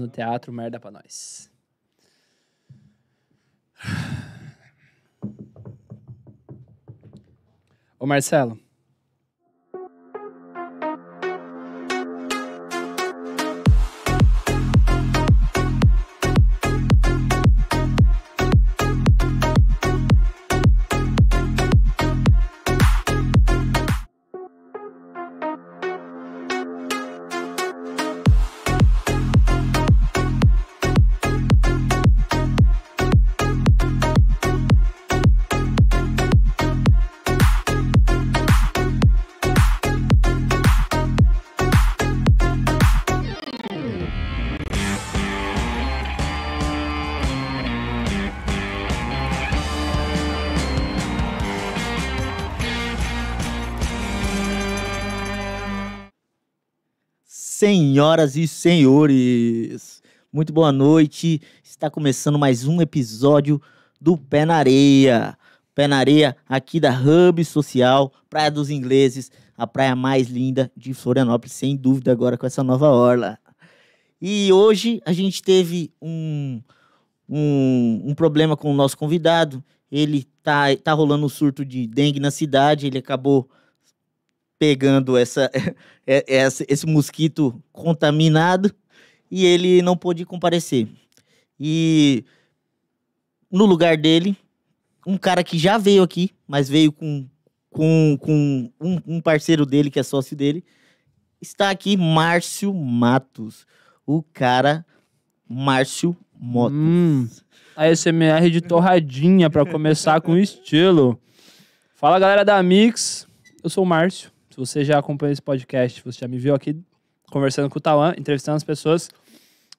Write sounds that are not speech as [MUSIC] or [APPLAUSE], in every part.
no teatro, merda pra nós. Ô Marcelo, Senhoras e senhores, muito boa noite. Está começando mais um episódio do Pé na Areia. Pé na Areia, aqui da Hub Social, Praia dos Ingleses, a praia mais linda de Florianópolis, sem dúvida, agora com essa nova orla. E hoje a gente teve um, um, um problema com o nosso convidado. Ele tá, tá rolando um surto de dengue na cidade, ele acabou pegando essa, [LAUGHS] é, é, esse mosquito contaminado e ele não pôde comparecer. E no lugar dele, um cara que já veio aqui, mas veio com, com, com um, um parceiro dele, que é sócio dele, está aqui Márcio Matos. O cara Márcio Motos. Hum, a SMR de torradinha para começar com estilo. Fala galera da Mix, eu sou o Márcio. Se você já acompanha esse podcast, você já me viu aqui conversando com o Tawan, entrevistando as pessoas.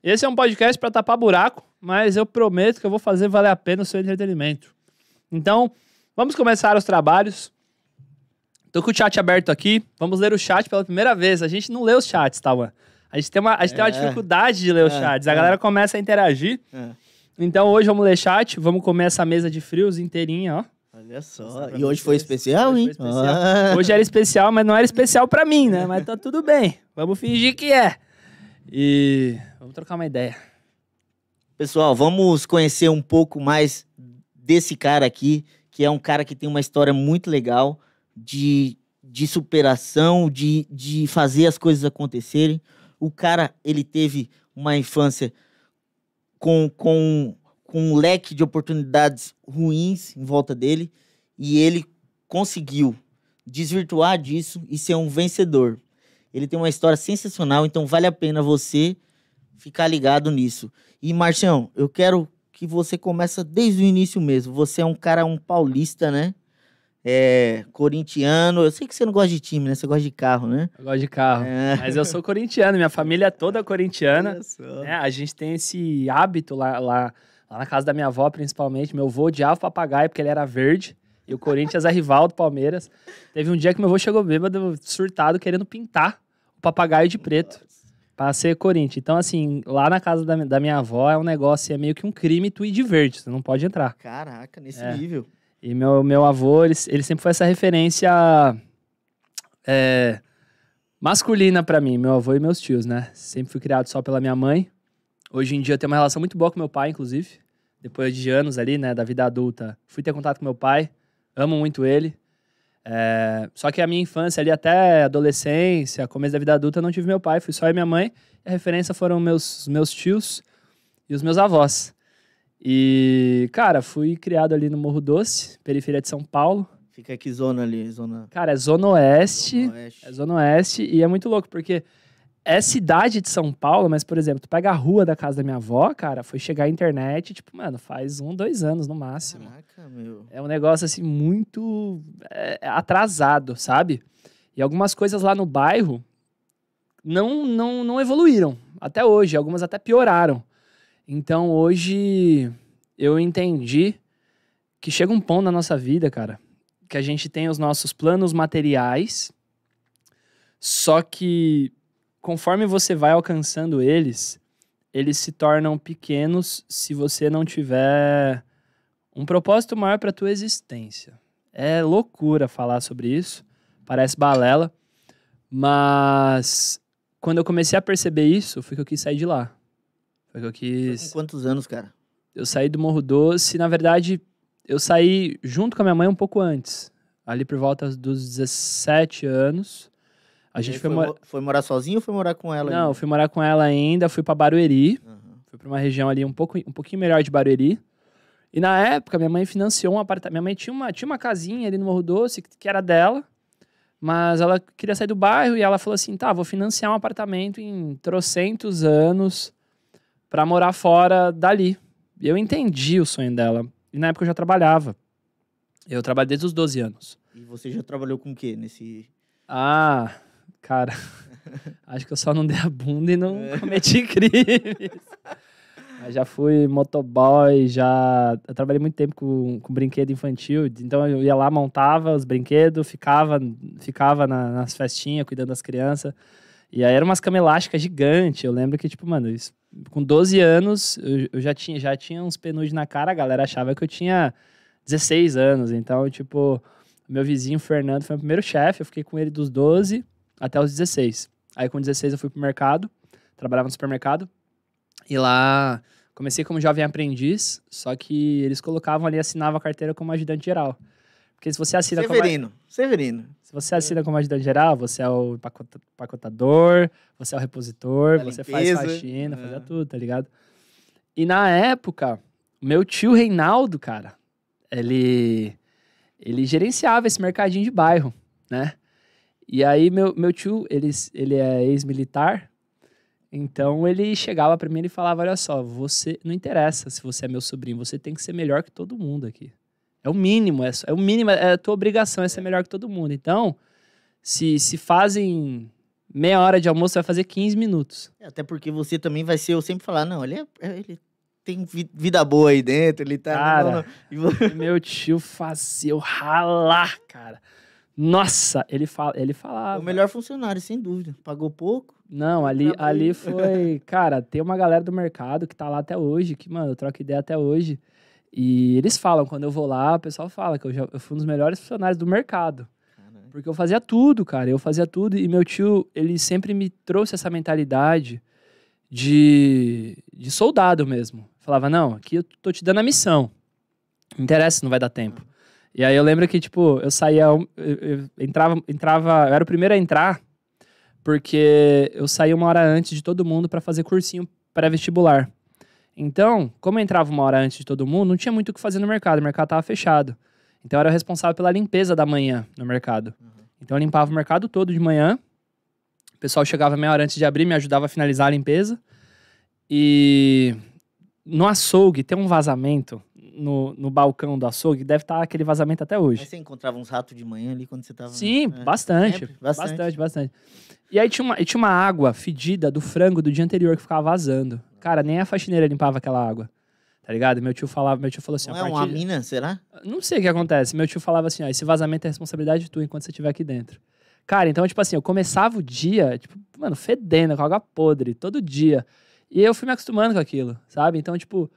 Esse é um podcast para tapar buraco, mas eu prometo que eu vou fazer valer a pena o seu entretenimento. Então, vamos começar os trabalhos. Tô com o chat aberto aqui. Vamos ler o chat pela primeira vez. A gente não lê os chats, Tawan. A gente tem uma, a gente é. tem uma é. dificuldade de ler é, os chats. A é. galera começa a interagir. É. Então, hoje vamos ler chat. Vamos comer essa mesa de frios inteirinha, ó. Olha só. E hoje foi especial, hoje hein? Foi especial. Ah. Hoje era especial, mas não era especial para mim, né? Mas tá tudo bem. Vamos fingir que é. E vamos trocar uma ideia. Pessoal, vamos conhecer um pouco mais desse cara aqui, que é um cara que tem uma história muito legal de, de superação, de, de fazer as coisas acontecerem. O cara, ele teve uma infância com, com com um leque de oportunidades ruins em volta dele e ele conseguiu desvirtuar disso e ser um vencedor. Ele tem uma história sensacional, então vale a pena você ficar ligado nisso. E Marcião, eu quero que você começa desde o início mesmo. Você é um cara um paulista, né? É, corintiano. Eu sei que você não gosta de time, né? Você gosta de carro, né? Eu gosto de carro. É. Mas eu sou corintiano, minha família é toda corintiana. É, a gente tem esse hábito lá, lá Lá na casa da minha avó, principalmente, meu avô odiava papagaio porque ele era verde. E o Corinthians é rival do Palmeiras. Teve um dia que meu avô chegou bêbado, surtado, querendo pintar o papagaio de preto para ser Corinthians. Então, assim, lá na casa da, da, minha avó é um negócio, é meio que um crime tu ir de verde, tu não pode entrar. Caraca, nesse é. nível. E meu, meu avô, ele, ele sempre foi essa referência é, masculina para mim, meu avô e meus tios, né? Sempre fui criado só pela minha mãe. Hoje em dia eu tenho uma relação muito boa com meu pai, inclusive. Depois de anos ali, né, da vida adulta, fui ter contato com meu pai. Amo muito ele. É... Só que a minha infância ali, até adolescência, começo da vida adulta, não tive meu pai, fui só eu e minha mãe. a referência foram meus, meus tios e os meus avós. E, cara, fui criado ali no Morro Doce, periferia de São Paulo. Fica que zona ali? Zona... Cara, é Zona Oeste. Zona Oeste. É Zona Oeste. E é muito louco, porque é cidade de São Paulo, mas, por exemplo, tu pega a rua da casa da minha avó, cara, foi chegar à internet, tipo, mano, faz um, dois anos no máximo. Caraca, meu. É um negócio, assim, muito é, é, atrasado, sabe? E algumas coisas lá no bairro não, não, não evoluíram até hoje, algumas até pioraram. Então, hoje, eu entendi que chega um ponto na nossa vida, cara, que a gente tem os nossos planos materiais, só que conforme você vai alcançando eles, eles se tornam pequenos se você não tiver um propósito maior para a tua existência. É loucura falar sobre isso, parece balela, mas quando eu comecei a perceber isso, foi que eu quis sair de lá. Foi que eu quis. Com quantos anos, cara? Eu saí do Morro Doce, na verdade, eu saí junto com a minha mãe um pouco antes, ali por volta dos 17 anos. A gente foi, foi, foi, morar sozinho ou foi morar com ela? Não, ainda? fui morar com ela ainda, fui para Barueri. Uhum. Fui para uma região ali um, pouco, um pouquinho melhor de Barueri. E na época, minha mãe financiou um apartamento. Minha mãe tinha uma, tinha uma casinha ali no Morro Doce, que era dela. Mas ela queria sair do bairro e ela falou assim: tá, vou financiar um apartamento em trocentos anos para morar fora dali. E eu entendi o sonho dela. E na época eu já trabalhava. Eu trabalho desde os 12 anos. E você já trabalhou com o quê nesse. Ah, cara, [LAUGHS] acho que eu só não dei a bunda e não é. cometi crimes. Mas já fui motoboy, já. Eu trabalhei muito tempo com, com brinquedo infantil, então eu ia lá, montava os brinquedos, ficava, ficava na, nas festinhas cuidando das crianças. E aí eram umas cama elástica gigante. Eu lembro que, tipo, mano, isso, com 12 anos eu, eu, já, tinha, já tinha uns penugem na cara, a galera achava que eu tinha 16 anos. Então, tipo, meu vizinho Fernando foi o primeiro chefe, eu fiquei com ele dos 12 até os 16. Aí com 16 eu fui pro mercado, trabalhava no supermercado. E lá comecei como jovem aprendiz, só que eles colocavam ali, assinava a carteira como ajudante geral. Porque se você assina Severino, como... Severino. Se você assina como ajudante geral, você é o pacotador, você é o repositor, você limpeza. faz faxina, é. fazia tudo, tá ligado? E na época, meu tio Reinaldo, cara, ele ele gerenciava esse mercadinho de bairro, né? E aí meu, meu tio, ele, ele é ex-militar, então ele chegava para mim e falava, olha só, você não interessa se você é meu sobrinho, você tem que ser melhor que todo mundo aqui. É o mínimo, é, é o mínimo, é a tua obrigação é ser melhor que todo mundo. Então, se, se fazem meia hora de almoço, vai fazer 15 minutos. É, até porque você também vai ser, eu sempre falar, não, ele, é, é ele tem vida boa aí dentro, ele tá... Cara, não, não. [LAUGHS] meu tio fazia eu ralar, cara. Nossa, ele, fala, ele falava. O melhor funcionário, sem dúvida. Pagou pouco. Não, ali, ali [LAUGHS] foi. Cara, tem uma galera do mercado que tá lá até hoje, que, mano, eu troco ideia até hoje. E eles falam, quando eu vou lá, o pessoal fala que eu, já, eu fui um dos melhores funcionários do mercado. Caramba. Porque eu fazia tudo, cara. Eu fazia tudo. E meu tio, ele sempre me trouxe essa mentalidade de, de soldado mesmo. Falava, não, aqui eu tô te dando a missão. Não interessa, não vai dar tempo. E aí eu lembro que, tipo, eu saía. Eu, eu entrava, entrava. Eu era o primeiro a entrar, porque eu saía uma hora antes de todo mundo para fazer cursinho pré-vestibular. Então, como eu entrava uma hora antes de todo mundo, não tinha muito o que fazer no mercado, o mercado tava fechado. Então eu era responsável pela limpeza da manhã no mercado. Uhum. Então eu limpava o mercado todo de manhã. O pessoal chegava meia hora antes de abrir, me ajudava a finalizar a limpeza. E no açougue tem um vazamento no, no balcão do açougue, deve estar tá aquele vazamento até hoje. Mas você encontrava uns ratos de manhã ali quando você estava Sim, é, bastante, bastante, bastante. Bastante, E aí tinha uma, tinha uma água fedida do frango do dia anterior que ficava vazando. Cara, nem a faxineira limpava aquela água. Tá ligado? Meu tio falava, meu tio falou assim. Não é partir... uma mina, será? Não sei o que acontece. Meu tio falava assim: ó, ah, esse vazamento é responsabilidade tua enquanto você estiver aqui dentro. Cara, então, tipo assim, eu começava o dia, tipo, mano, fedendo, com água podre, todo dia. E eu fui me acostumando com aquilo, sabe? Então, tipo,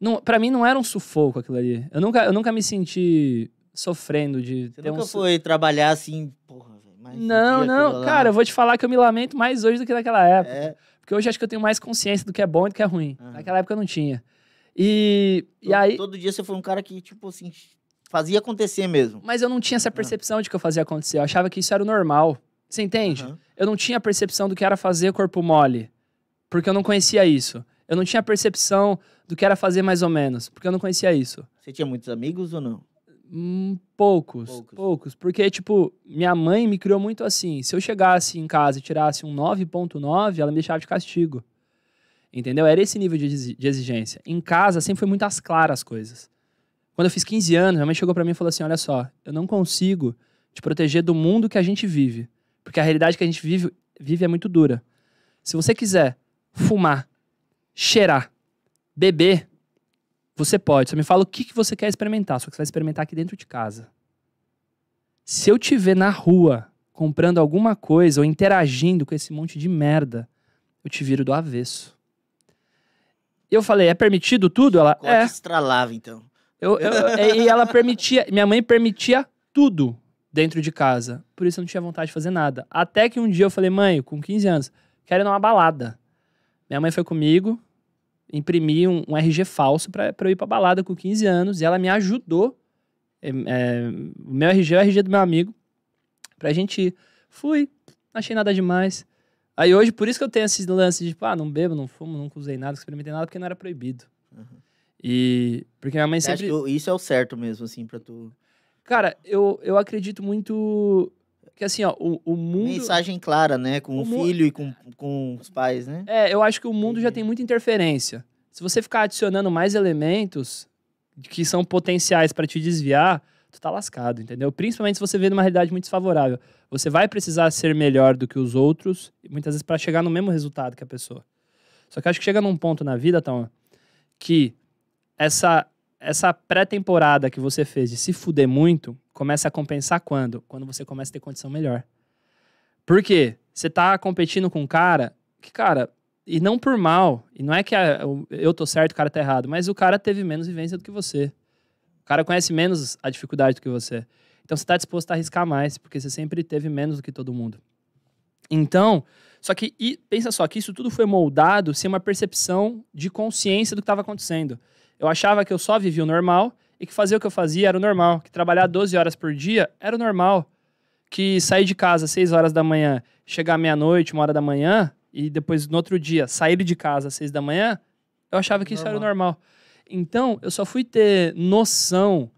não, pra mim não era um sufoco aquilo ali. Eu nunca, eu nunca me senti sofrendo de. Você nunca um... foi trabalhar assim, porra, velho. Não, não, cara, eu vou te falar que eu me lamento mais hoje do que naquela época. É. Porque hoje acho que eu tenho mais consciência do que é bom e do que é ruim. Uhum. Naquela época eu não tinha. E, todo, e aí. Todo dia você foi um cara que, tipo assim, fazia acontecer mesmo. Mas eu não tinha essa ah. percepção de que eu fazia acontecer. Eu achava que isso era o normal. Você entende? Uhum. Eu não tinha a percepção do que era fazer corpo mole. Porque eu não conhecia isso. Eu não tinha percepção do que era fazer mais ou menos, porque eu não conhecia isso. Você tinha muitos amigos ou não? Hum, poucos, poucos, poucos, Porque, tipo, minha mãe me criou muito assim. Se eu chegasse em casa e tirasse um 9.9, ela me deixava de castigo. Entendeu? Era esse nível de exigência. Em casa, sempre foi muito às claras as coisas. Quando eu fiz 15 anos, minha mãe chegou para mim e falou assim: Olha só, eu não consigo te proteger do mundo que a gente vive. Porque a realidade que a gente vive, vive é muito dura. Se você quiser fumar cheirar, beber, você pode. Você me fala o que, que você quer experimentar, só que você vai experimentar aqui dentro de casa. Se eu te ver na rua comprando alguma coisa ou interagindo com esse monte de merda, eu te viro do avesso. Eu falei, é permitido tudo? Ela Corte é. estralava então. Eu, eu, é, e ela permitia, minha mãe permitia tudo dentro de casa. Por isso eu não tinha vontade de fazer nada. Até que um dia eu falei, mãe, com 15 anos, quero ir numa balada. Minha mãe foi comigo, imprimi um, um RG falso para eu ir pra balada com 15 anos e ela me ajudou. É, é, o meu RG é o RG do meu amigo pra gente ir. Fui, achei nada demais. Aí hoje, por isso que eu tenho esses lances de, tipo, ah, não bebo, não fumo, nunca usei nada, não experimentei nada, porque não era proibido. Uhum. E. Porque minha mãe sempre. Acho que isso é o certo mesmo, assim, pra tu. Cara, eu, eu acredito muito porque assim, ó, o, o mundo. Mensagem clara, né? Com o, o filho e com, com os pais, né? É, eu acho que o mundo já tem muita interferência. Se você ficar adicionando mais elementos que são potenciais para te desviar, tu tá lascado, entendeu? Principalmente se você vê numa realidade muito desfavorável. Você vai precisar ser melhor do que os outros, muitas vezes para chegar no mesmo resultado que a pessoa. Só que acho que chega num ponto na vida, Tom, que essa, essa pré-temporada que você fez de se fuder muito, começa a compensar quando? Quando você começa a ter condição melhor. Por quê? Você tá competindo com um cara que, cara, e não por mal, e não é que a, ah, eu tô certo, o cara tá errado, mas o cara teve menos vivência do que você. O cara conhece menos a dificuldade do que você. Então você está disposto a arriscar mais, porque você sempre teve menos do que todo mundo. Então, só que e, pensa só que isso tudo foi moldado sem uma percepção de consciência do que estava acontecendo. Eu achava que eu só vivia o normal e que fazer o que eu fazia era o normal, que trabalhar 12 horas por dia era o normal, que sair de casa às 6 horas da manhã, chegar meia-noite, uma hora da manhã, e depois no outro dia sair de casa às 6 da manhã, eu achava que normal. isso era o normal. Então, eu só fui ter noção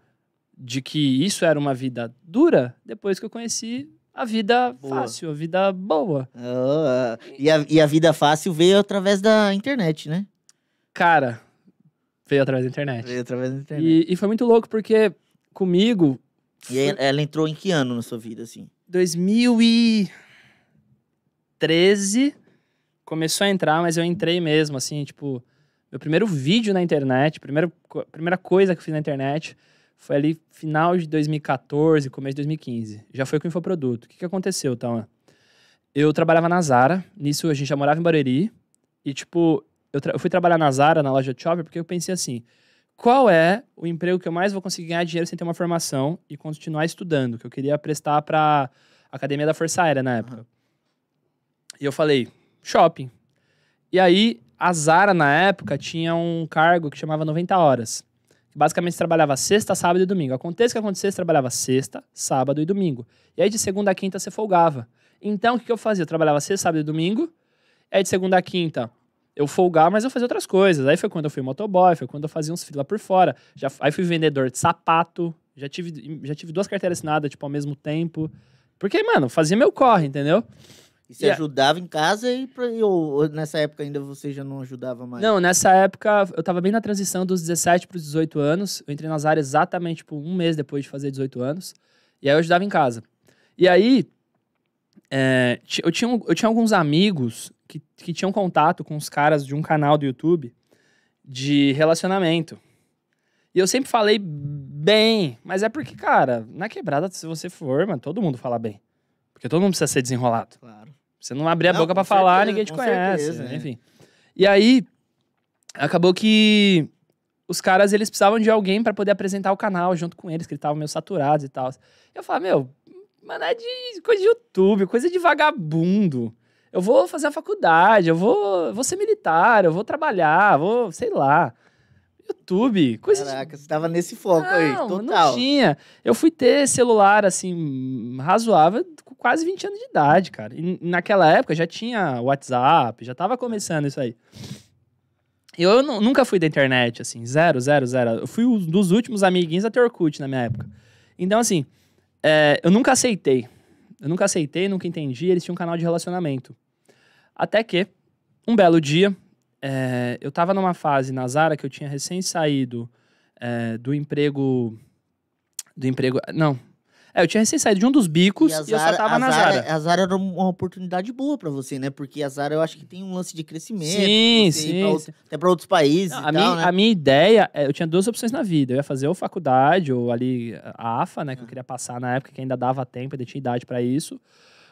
de que isso era uma vida dura depois que eu conheci a vida boa. fácil, a vida boa. Oh, e, a, e a vida fácil veio através da internet, né? Cara, Veio através da internet. Veio através da internet. E, e foi muito louco, porque comigo. E foi... ela entrou em que ano na sua vida, assim? 2013 começou a entrar, mas eu entrei mesmo, assim, tipo. Meu primeiro vídeo na internet, primeira, primeira coisa que eu fiz na internet foi ali final de 2014, começo de 2015. Já foi com o infoproduto. O que, que aconteceu, então Eu trabalhava na Zara, nisso a gente já morava em Barueri, e tipo, eu, eu, fui trabalhar na Zara, na loja de shopping, porque eu pensei assim: qual é o emprego que eu mais vou conseguir ganhar dinheiro sem ter uma formação e continuar estudando? Que eu queria prestar para Academia da Força Aérea na época. Uhum. E eu falei: shopping. E aí, a Zara, na época, tinha um cargo que chamava 90 horas. Basicamente, trabalhava sexta, sábado e domingo. Acontece que acontecesse, trabalhava sexta, sábado e domingo. E aí, de segunda a quinta, você folgava. Então, o que, eu fazia? Eu trabalhava sexta, sábado e domingo. É de segunda a quinta, eu folgar, mas eu fazia outras coisas. Aí foi quando eu fui motoboy, foi quando eu fazia uns fila por fora. Já, aí fui vendedor de sapato, já tive, já tive duas carteiras assinadas, tipo, ao mesmo tempo. Porque, mano, fazia meu corre, entendeu? E você e ajudava em casa e, ou, nessa época ainda você já não ajudava mais? Não, nessa época eu tava bem na transição dos 17 para os 18 anos. Eu entrei nas áreas exatamente, tipo, um mês depois de fazer 18 anos. E aí eu ajudava em casa. E aí, é, eu, tinha, eu tinha alguns amigos que, que tinham contato com os caras de um canal do YouTube de relacionamento. E eu sempre falei bem, mas é porque, cara, na quebrada, se você for, mano, todo mundo fala bem. Porque todo mundo precisa ser desenrolado. Claro. Você não abrir a não, boca para falar, certeza, ninguém te conhece, certeza, né? É. enfim. E aí, acabou que os caras, eles precisavam de alguém para poder apresentar o canal junto com eles, que eles estavam meio saturados e tal. Eu falei, meu, mano, é de coisa de YouTube, coisa de vagabundo. Eu vou fazer a faculdade, eu vou, vou ser militar, eu vou trabalhar, vou, sei lá. YouTube, coisa Caraca, você tava nesse foco não, aí, total. Não tinha. Eu fui ter celular, assim, razoável com quase 20 anos de idade, cara. E naquela época já tinha WhatsApp, já tava começando isso aí. Eu nunca fui da internet, assim, zero, zero, zero. Eu fui um dos últimos amiguinhos a ter Orkut na minha época. Então, assim, é, eu nunca aceitei. Eu nunca aceitei, nunca entendi. Eles tinham um canal de relacionamento. Até que, um belo dia, é, eu estava numa fase na Zara que eu tinha recém saído é, do emprego. Do emprego. Não. É, eu tinha recém saído de um dos bicos e, Zara, e eu só tava na Zara. Zara. A Zara era uma oportunidade boa para você, né? Porque a Zara eu acho que tem um lance de crescimento. Sim, sim. Pra outro, até para outros países. Não, a, tal, minha, né? a minha ideia, é, eu tinha duas opções na vida. Eu ia fazer ou faculdade, ou ali a AFA, né? Que eu uhum. queria passar na época, que ainda dava tempo, ainda tinha idade para isso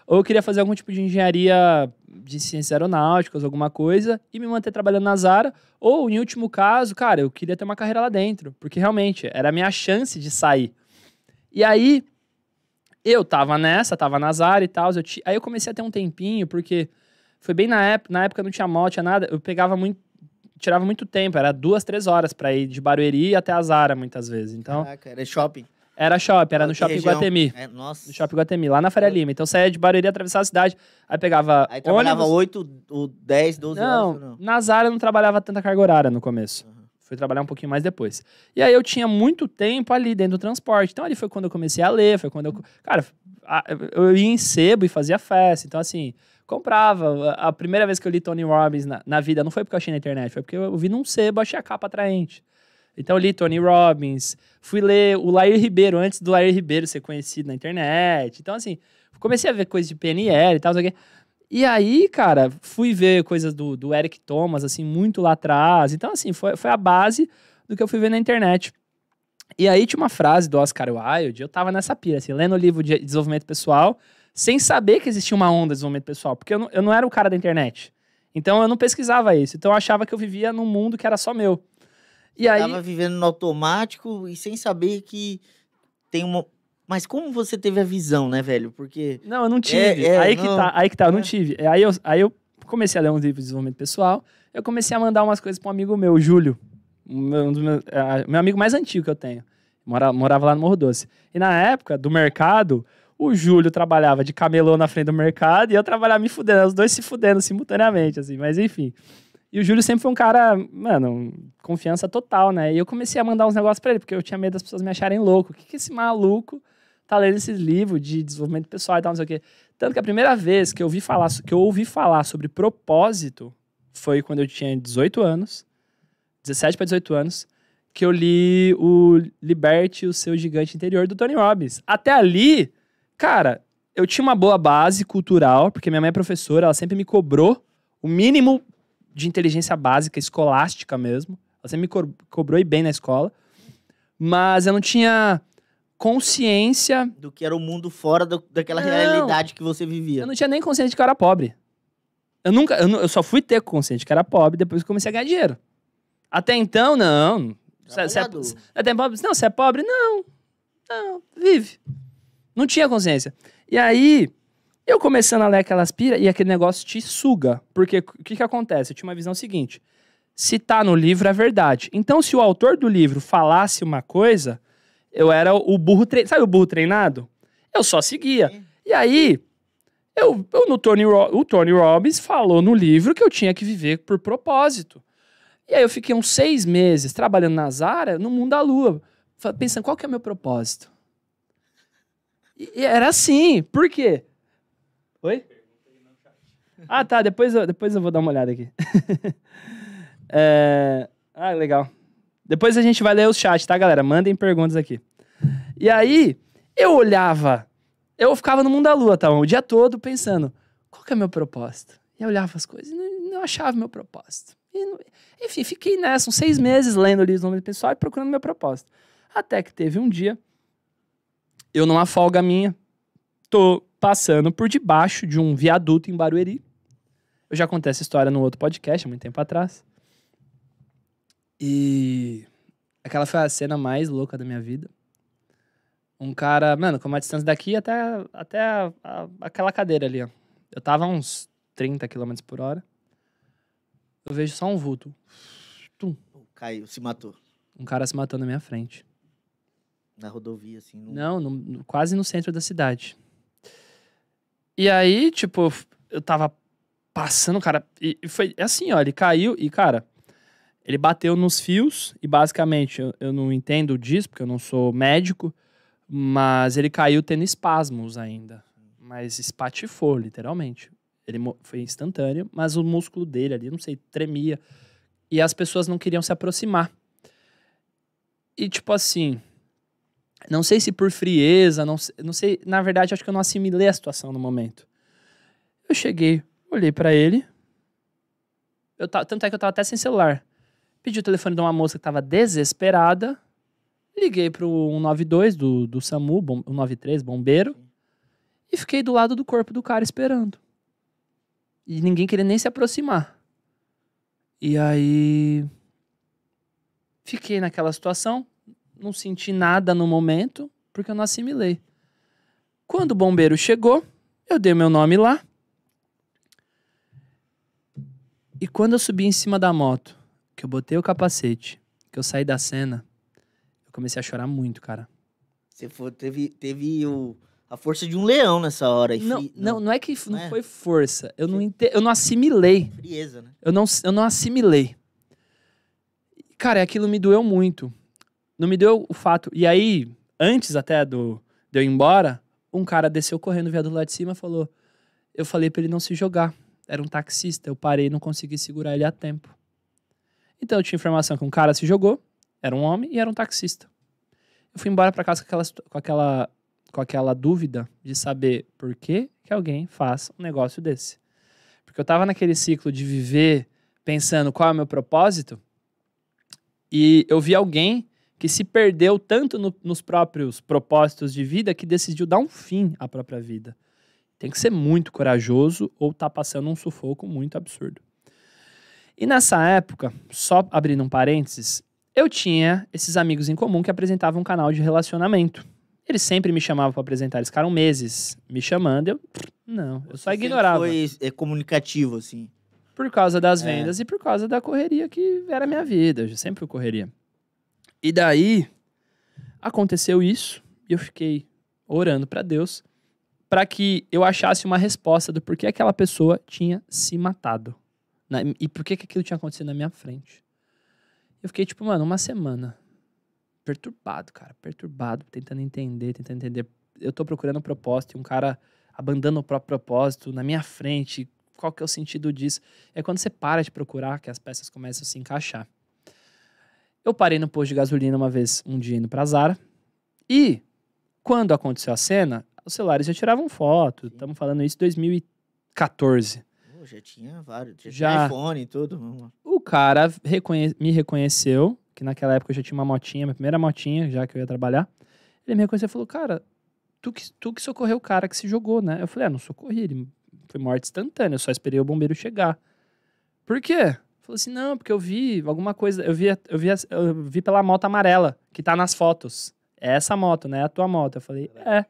ou eu queria fazer algum tipo de engenharia de ciências aeronáuticas, alguma coisa, e me manter trabalhando na Zara. Ou, em último caso, cara, eu queria ter uma carreira lá dentro, porque realmente era a minha chance de sair. E aí, eu tava nessa, tava na Zara e tal. t... Aí eu comecei a ter um tempinho, porque foi bem na época, na época não tinha moto tinha nada. Eu pegava muito, tirava muito tempo, era duas, três horas para ir de Barueri até a Zara, muitas vezes. Então, Caraca, era shopping. Era shopping, era no shopping região. Guatemi. É, nossa. No shopping Guatemi, lá na Faria Lima. Então saía é de Barueri, atravessava a cidade, aí pegava. Aí trabalhava 8, 10, 12 não, horas. Não, na Zara eu não trabalhava tanta carga horária no começo. Uhum. Fui trabalhar um pouquinho mais depois. E aí eu tinha muito tempo ali dentro do transporte. Então ali foi quando eu comecei a ler, foi quando eu. Cara, eu ia em sebo e fazia festa. Então assim. Comprava. A primeira vez que eu li Tony Robbins na, na vida não foi porque eu achei na internet, foi porque eu vi num sebo, achei a capa atraente. Então eu li Tony Robbins, fui ler o Lair Ribeiro, antes do Lair Ribeiro ser conhecido na internet. Então, assim, comecei a ver coisas de PNL e tal, sei o quê. E aí, cara, fui ver coisas do, do Eric Thomas, assim, muito lá atrás. Então, assim, foi, foi a base do que eu fui ver na internet. E aí tinha uma frase do Oscar Wilde, eu tava nessa pira, assim, lendo o livro de desenvolvimento pessoal, sem saber que existia uma onda de desenvolvimento pessoal, porque eu não, eu não era o cara da internet. Então eu não pesquisava isso. Então eu achava que eu vivia num mundo que era só meu. E aí... Tava vivendo no automático e sem saber que tem uma... Mas como você teve a visão, né, velho? Porque... Não, eu não é, tive. É, é, aí, não... Que tá, aí que tá, eu não é. tive. É, aí eu, aí eu comecei a ler um livro de desenvolvimento pessoal, eu comecei a mandar umas coisas para um amigo meu, o Júlio, meu, meu, amigo mais antigo que eu tenho. mora morava lá no Morro Doce. E na época do mercado, o Júlio trabalhava de camelô na frente do mercado e eu trabalhava me fudendo, os dois se fudendo simultaneamente, assim, mas enfim. E o Júlio sempre foi um cara, mano, confiança total, né? E eu comecei a mandar uns negócios para ele, porque eu tinha medo das pessoas me acharem louco. O que, que esse maluco tá lendo esses livros de desenvolvimento pessoal e tal, não sei o quê? Tanto que a primeira vez que eu ouvi falar, que eu ouvi falar sobre propósito foi quando eu tinha 18 anos, 17 para 18 anos, que eu li o Liberte o Seu Gigante Interior, do Tony Robbins. Até ali, cara, eu tinha uma boa base cultural, porque minha mãe é professora, ela sempre me cobrou o mínimo de inteligência básica, escolástica mesmo. Você me co cobrou e bem na escola. Mas eu não tinha consciência. Do que era o mundo fora do, daquela não, realidade que você vivia. Eu não tinha nem consciência de que eu era pobre. Eu nunca. Eu, eu, só fui ter consciência de que era pobre depois que comecei a ganhar dinheiro. Até então, não. Você é, é pobre? Não, você é pobre? Não. Não, vive. Não tinha consciência. E aí, eu começando a ler aquelas pira e aquele negócio te suga. Porque o que, que acontece? Eu tinha uma visão seguinte. Se tá no livro, é verdade. Então, se o autor do livro falasse uma coisa, eu era o burro treinado. Sabe o burro treinado? Eu só seguia. Sim. E aí, eu, eu, no Tony o Tony Robbins falou no livro que eu tinha que viver por propósito. E aí eu fiquei uns seis meses trabalhando na Zara, no mundo da lua, pensando qual que é o meu propósito. E, era assim, por quê? Oi? Ah, tá. Depois eu, depois eu vou dar uma olhada aqui. [LAUGHS] é... Ah, legal. Depois a gente vai ler o chat, tá, galera? Mandem perguntas aqui. E aí, eu olhava. Eu ficava no mundo da lua, tá? O dia todo pensando: qual que é meu propósito? E eu olhava as coisas e não, não achava meu propósito. Não... enfim, fiquei nessa uns seis meses lendo ali os nomes do pessoal e procurando meu propósito. Até que teve um dia, eu numa folga minha, tô passando por debaixo de um viaduto em Barueri. Eu já contei essa história no outro podcast, há muito tempo atrás. E aquela foi a cena mais louca da minha vida. Um cara, mano, com uma distância daqui até, até a, a, aquela cadeira ali, ó. Eu tava a uns 30 km por hora. Eu vejo só um vulto. Tum. Caiu, se matou. Um cara se matou na minha frente. Na rodovia, assim? No... Não, no, no, quase no centro da cidade. E aí, tipo, eu tava passando, cara. E foi assim, ó, ele caiu e, cara, ele bateu nos fios e basicamente, eu, eu não entendo disso, porque eu não sou médico, mas ele caiu tendo espasmos ainda. Mas espatifou, literalmente. Ele foi instantâneo, mas o músculo dele ali, não sei, tremia. E as pessoas não queriam se aproximar. E tipo assim, não sei se por frieza, não, não sei. Na verdade, acho que eu não assimilei a situação no momento. Eu cheguei, olhei para ele. Eu tava, tanto é que eu tava até sem celular. Pedi o telefone de uma moça que tava desesperada. Liguei pro 192 do, do SAMU, bom, 193, bombeiro. E fiquei do lado do corpo do cara esperando. E ninguém queria nem se aproximar. E aí. Fiquei naquela situação não senti nada no momento, porque eu não assimilei. Quando o bombeiro chegou, eu dei meu nome lá. E quando eu subi em cima da moto, que eu botei o capacete, que eu saí da cena, eu comecei a chorar muito, cara. Você foi, teve, teve o, a força de um leão nessa hora. Não, não, não, não, é que não, não é? foi força. Eu não, eu não assimilei. Frieza, né? Eu não, eu não assimilei. Cara, aquilo me doeu muito não me deu o fato. E aí, antes até do, de eu ir embora, um cara desceu correndo, viado do lado de cima, falou. Eu falei para ele não se jogar. Era um taxista. Eu parei e não consegui segurar ele a tempo. Então eu tinha informação que um cara se jogou, era um homem e era um taxista. Eu fui embora para casa com aquela, com, aquela, com aquela dúvida de saber por que, que alguém faz um negócio desse. Porque eu tava naquele ciclo de viver pensando qual é o meu propósito e eu vi alguém que se perdeu tanto no, nos próprios propósitos de vida que decidiu dar um fim à própria vida. Tem que ser muito corajoso ou tá passando um sufoco muito absurdo. E nessa época, só abrindo um parênteses, eu tinha esses amigos em comum que apresentavam um canal de relacionamento. Eles sempre me chamavam para apresentar, eles ficaram meses me chamando, eu não, eu só Você ignorava. Foi é, comunicativo assim. Por causa das é. vendas e por causa da correria que era a minha vida, eu sempre correria. E daí aconteceu isso e eu fiquei orando para Deus para que eu achasse uma resposta do porquê aquela pessoa tinha se matado né? e por que aquilo tinha acontecido na minha frente. Eu fiquei tipo, mano, uma semana perturbado, cara, perturbado, tentando entender, tentando entender. Eu tô procurando um propósito e um cara abandona o próprio propósito na minha frente. Qual que é o sentido disso? É quando você para de procurar que as peças começam a se encaixar. Eu parei no posto de gasolina uma vez, um dia indo pra Zara. E quando aconteceu a cena, os celulares já tiravam foto. Estamos falando isso em 2014. Pô, já tinha vários, já, já tinha iPhone e tudo. O cara reconhe... me reconheceu, que naquela época eu já tinha uma motinha, minha primeira motinha, já que eu ia trabalhar. Ele me reconheceu e falou, cara, tu que, tu que socorreu o cara que se jogou, né? Eu falei, ah, não socorri, ele foi morte instantânea, eu só esperei o bombeiro chegar. Por quê? Falou assim, não, porque eu vi alguma coisa, eu vi, eu vi, eu vi pela moto amarela, que tá nas fotos. É essa moto, né? É a tua moto. Eu falei, é.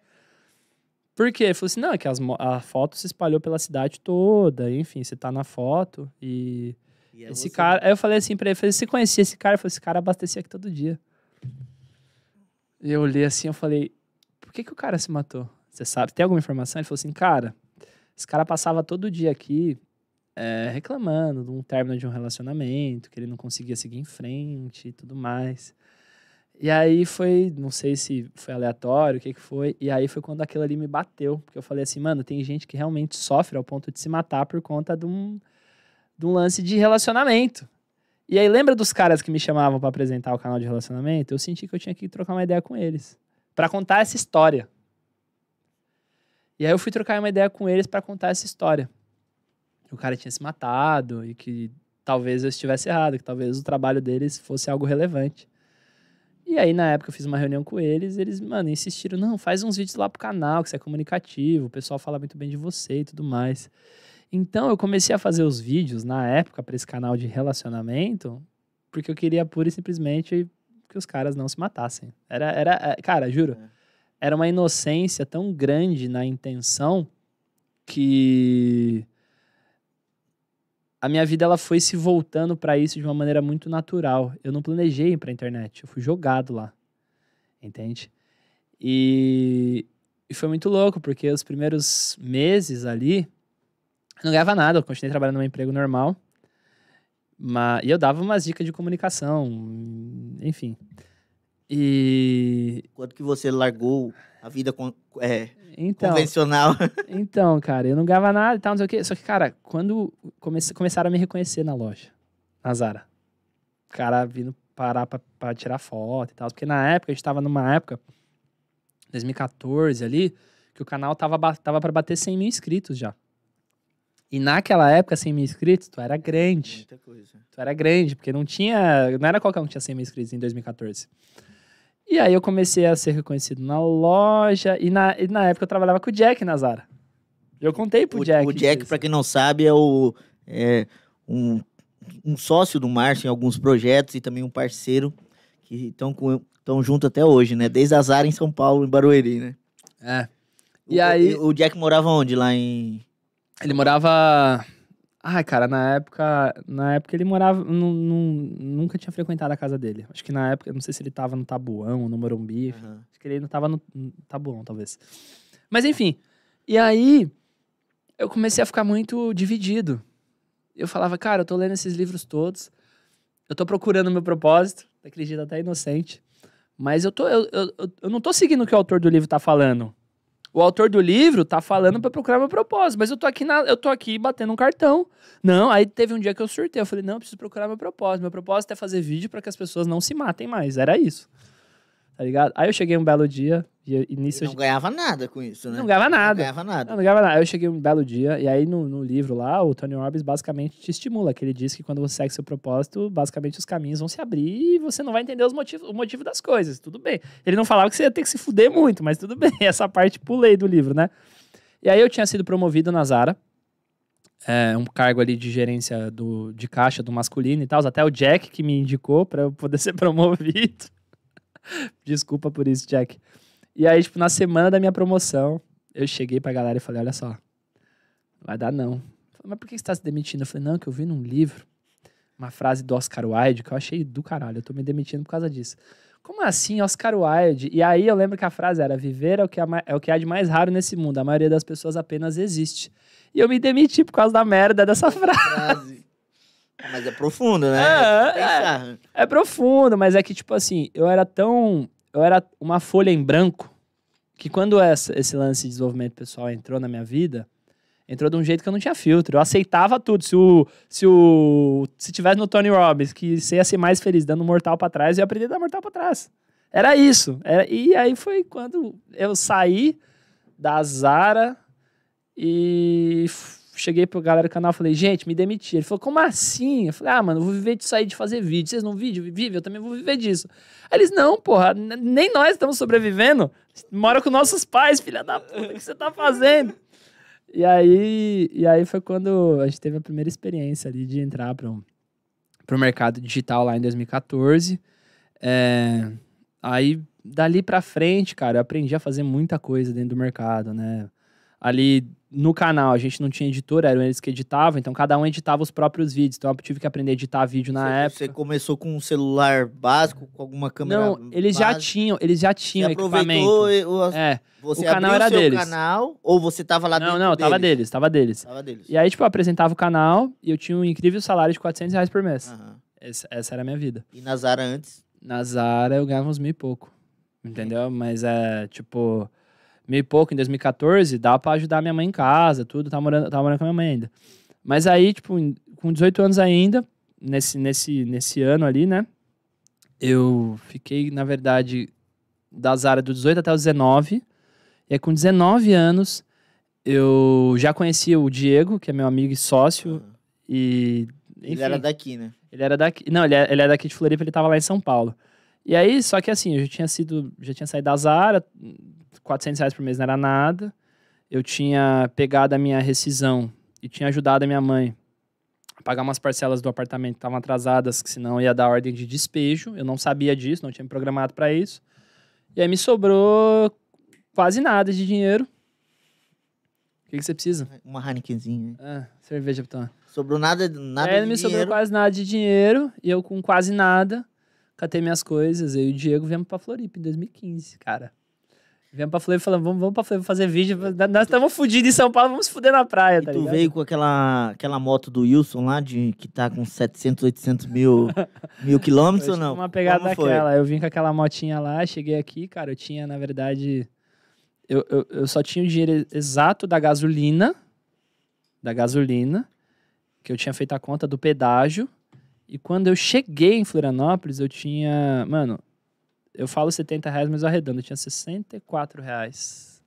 Por quê? Ele falou assim, não, é que as, a foto se espalhou pela cidade toda, enfim, você tá na foto e... e é esse você. cara... Aí eu falei assim pra ele, falei, você conhecia esse cara? Eu falei, esse cara abastecia aqui todo dia. E eu olhei assim, eu falei, por que que o cara se matou? Você sabe, tem alguma informação? Ele falou assim, cara, esse cara passava todo dia aqui, é, reclamando de um término de um relacionamento, que ele não conseguia seguir em frente e tudo mais. E aí foi, não sei se foi aleatório, o que, que foi, e aí foi quando aquilo ali me bateu, porque eu falei assim, mano, tem gente que realmente sofre ao ponto de se matar por conta de um, de um lance de relacionamento. E aí lembra dos caras que me chamavam para apresentar o canal de relacionamento? Eu senti que eu tinha que trocar uma ideia com eles, para contar essa história. E aí eu fui trocar uma ideia com eles para contar essa história o cara tinha se matado e que talvez eu estivesse errado, que talvez o trabalho deles fosse algo relevante. E aí, na época, eu fiz uma reunião com eles, eles, mano, insistiram: não, faz uns vídeos lá pro canal, que você é comunicativo, o pessoal fala muito bem de você e tudo mais. Então, eu comecei a fazer os vídeos na época para esse canal de relacionamento, porque eu queria pura e simplesmente que os caras não se matassem. Era, era é, cara, juro, é. era uma inocência tão grande na intenção que a minha vida ela foi se voltando para isso de uma maneira muito natural. Eu não planejei ir para a internet, eu fui jogado lá. Entende? E, e foi muito louco, porque os primeiros meses ali, eu não ganhava nada, eu continuei trabalhando no meu emprego normal. Mas, e eu dava umas dicas de comunicação, enfim. E. Quando que você largou a vida con é, então, convencional. [LAUGHS] Então, cara, eu não ganhava nada e tal, não sei o quê. Só que, cara, quando comece, começaram a me reconhecer na loja, na Zara, o cara vindo parar pra, pra tirar foto e tal. Porque na época, a gente tava numa época, 2014 ali, que o canal tava, tava pra bater 100 mil inscritos já. E naquela época, 100 mil inscritos, tu era grande. Muita coisa. Tu era grande, porque não tinha. Não era qualquer um que tinha 100 mil inscritos em 2014. E aí eu comecei a ser reconhecido na loja. E na, e na época eu trabalhava com o Jack na Zara. Eu contei pro o, Jack. O Jack, para quem não sabe, é o é um, um sócio do Márcio em alguns projetos e também um parceiro que estão com estão junto até hoje, né? Desde a Zara em São Paulo, em Barueri, né? É. E o, aí o Jack morava onde lá em Ele morava Ai, cara, na época, na época ele morava, nunca tinha frequentado a casa dele. Acho que na época, não sei se ele tava no Tabuão ou no Morumbi. Uhum. Acho que ele ainda tava no, no Tabuão, talvez. Mas enfim, e aí eu comecei a ficar muito dividido. Eu falava, cara, eu tô lendo esses livros todos, eu tô procurando meu propósito, acredito até inocente, mas eu, tô, eu, eu, eu não tô seguindo o que o autor do livro tá falando. O autor do livro tá falando para procurar meu propósito, mas eu tô aqui na, eu tô aqui batendo um cartão. Não, aí teve um dia que eu surtei, eu falei: "Não, eu preciso procurar meu propósito. Meu propósito é fazer vídeo para que as pessoas não se matem mais". Era isso tá ligado? Aí eu cheguei um belo dia e, nisso... não ganhava nada com isso, né? Não ganhava nada. Não ganhava nada. Não, não ganhava nada. Aí eu cheguei um belo dia e aí no, no livro lá, o Tony Robbins basicamente te estimula, que ele diz que quando você segue seu propósito, basicamente os caminhos vão se abrir e você não vai entender os motivos, o motivo das coisas, tudo bem. Ele não falava que você ia ter que se fuder muito, mas tudo bem, [LAUGHS] essa parte pulei do livro, né? E aí eu tinha sido promovido na Zara, é, um cargo ali de gerência do, de caixa do masculino e tal. Até o Jack que me indicou para eu poder [LAUGHS] ser promovido. [LAUGHS] Desculpa por isso, Jack. E aí, tipo, na semana da minha promoção, eu cheguei pra galera e falei, olha só, vai dar não. Falei, Mas por que você tá se demitindo? Eu falei, não, que eu vi num livro uma frase do Oscar Wilde que eu achei do caralho, eu tô me demitindo por causa disso. Como assim, Oscar Wilde? E aí eu lembro que a frase era: viver é o que, é o que há de mais raro nesse mundo, a maioria das pessoas apenas existe. E eu me demiti por causa da merda dessa [LAUGHS] frase. Mas é profundo, né? É, é, tipo é. é, profundo, mas é que, tipo assim, eu era tão. Eu era uma folha em branco que quando essa, esse lance de desenvolvimento pessoal entrou na minha vida, entrou de um jeito que eu não tinha filtro. Eu aceitava tudo. Se o. Se o. Se tivesse no Tony Robbins, que você ia ser mais feliz dando mortal para trás, eu ia aprender a dar mortal para trás. Era isso. Era, e aí foi quando eu saí da Zara e cheguei pra galera do canal e falei, gente, me demiti. Ele falou, como assim? Eu falei, ah, mano, eu vou viver de sair de fazer vídeo. Vocês não vídeo? Vive, eu também vou viver disso. Aí eles, não, porra, nem nós estamos sobrevivendo. Mora com nossos pais, filha da puta, o que você tá fazendo? E aí, e aí foi quando a gente teve a primeira experiência ali de entrar para um, pro mercado digital lá em 2014. É, aí, dali para frente, cara, eu aprendi a fazer muita coisa dentro do mercado, né? ali no canal a gente não tinha editor, eram eles que editavam, então cada um editava os próprios vídeos. Então eu tive que aprender a editar vídeo na você, época. Você começou com um celular básico, com alguma câmera? Não, eles básica. já tinham, eles já tinham você equipamento. O, é, você o canal era o seu deles. canal ou você tava lá não, não, tava deles? tava deles, tava deles. E aí tipo eu apresentava o canal e eu tinha um incrível salário de 400 reais por mês. Uhum. Essa, essa era a minha vida. E na Zara antes? Na Zara eu ganhava uns mil e pouco. Entendeu? Mas é, tipo, mil e pouco, em 2014, dá para ajudar minha mãe em casa, tudo, tá morando, tava tá morando com a minha mãe ainda. Mas aí, tipo, com 18 anos ainda, nesse, nesse, nesse ano ali, né? Eu fiquei, na verdade, das áreas do 18 até os 19. E aí, com 19 anos, eu já conhecia o Diego, que é meu amigo e sócio. Uhum. E. Enfim, ele era daqui, né? Ele era daqui. Não, ele é, ele é daqui de Floripa, ele tava lá em São Paulo. E aí, só que assim, eu já tinha sido, já tinha saído da Zara, 400 reais por mês não era nada. Eu tinha pegado a minha rescisão e tinha ajudado a minha mãe a pagar umas parcelas do apartamento que estavam atrasadas, que senão ia dar ordem de despejo. Eu não sabia disso, não tinha me programado para isso. E aí me sobrou quase nada de dinheiro. O que, que você precisa? Uma Heinekenzinha. É, cerveja pra Sobrou nada, nada é, de me dinheiro. me sobrou quase nada de dinheiro. E eu com quase nada, catei minhas coisas. Eu e o Diego viemos pra Floripa em 2015, cara. Viemos pra Floripa falando, vamos, vamos pra Floripa fazer vídeo. Nós estamos fodidos em São Paulo, vamos se fuder na praia, e tá tu ligado? veio com aquela, aquela moto do Wilson lá, de, que tá com 700, 800 mil, [LAUGHS] mil quilômetros ou não? Tipo uma pegada Como daquela. Foi? Eu vim com aquela motinha lá, cheguei aqui, cara, eu tinha, na verdade... Eu, eu, eu só tinha o dinheiro exato da gasolina, da gasolina, que eu tinha feito a conta do pedágio. E quando eu cheguei em Florianópolis, eu tinha... Mano, eu falo 70 reais, mas eu arredondo, eu tinha 64 reais.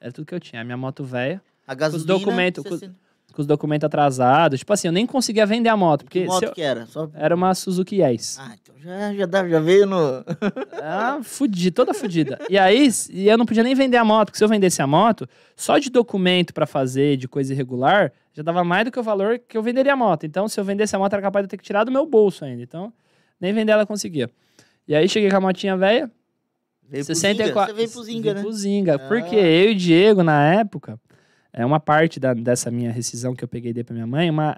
Era tudo que eu tinha. A minha moto velha. A gasolina, com os documentos, com, com, os documentos atrasados. Tipo assim, eu nem conseguia vender a moto. Porque que moto eu, que era? Só... Era uma Suzuki Yes. Ah, então já, já, dá, já veio no... [LAUGHS] ah, fudi, toda fudida. E aí, e eu não podia nem vender a moto, porque se eu vendesse a moto, só de documento para fazer, de coisa irregular, já dava mais do que o valor que eu venderia a moto. Então, se eu vendesse a moto, era capaz de eu ter que tirar do meu bolso ainda. Então, nem vender ela conseguia. E aí cheguei com a motinha velha. Veio 64... Você veio pro Zinga, veio né? Pro Zinga. Ah. Porque eu e o Diego, na época, é uma parte da, dessa minha rescisão que eu peguei dei pra minha mãe, uma,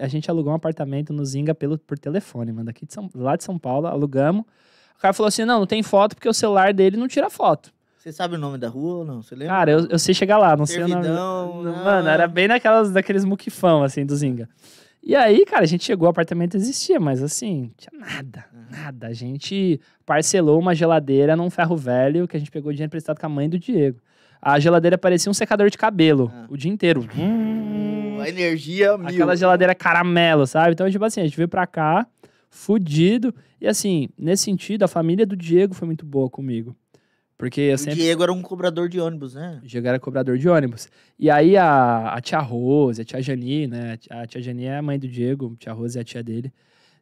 a gente alugou um apartamento no Zinga pelo, por telefone, mano, aqui de São, lá de São Paulo, alugamos. O cara falou assim, não, não tem foto porque o celular dele não tira foto. Você sabe o nome da rua ou não? Você lembra? Cara, eu, eu sei chegar lá, não Servidão, sei o nome. Não. Mano, ah. era bem naquelas, daqueles muquifão, assim, do Zinga. E aí, cara, a gente chegou, o apartamento existia, mas assim, tinha nada, uhum. nada. A gente parcelou uma geladeira num ferro velho que a gente pegou dinheiro emprestado com a mãe do Diego. A geladeira parecia um secador de cabelo ah. o dia inteiro. Hum, a energia mil. Aquela geladeira caramelo, sabe? Então, tipo assim, a gente veio pra cá, fudido. E assim, nesse sentido, a família do Diego foi muito boa comigo. Porque eu o Diego era um cobrador de ônibus, né? O Diego era cobrador de ônibus. E aí a, a tia Rose, a tia Jani, né? A tia Jani é a mãe do Diego, a tia Rose é a tia dele.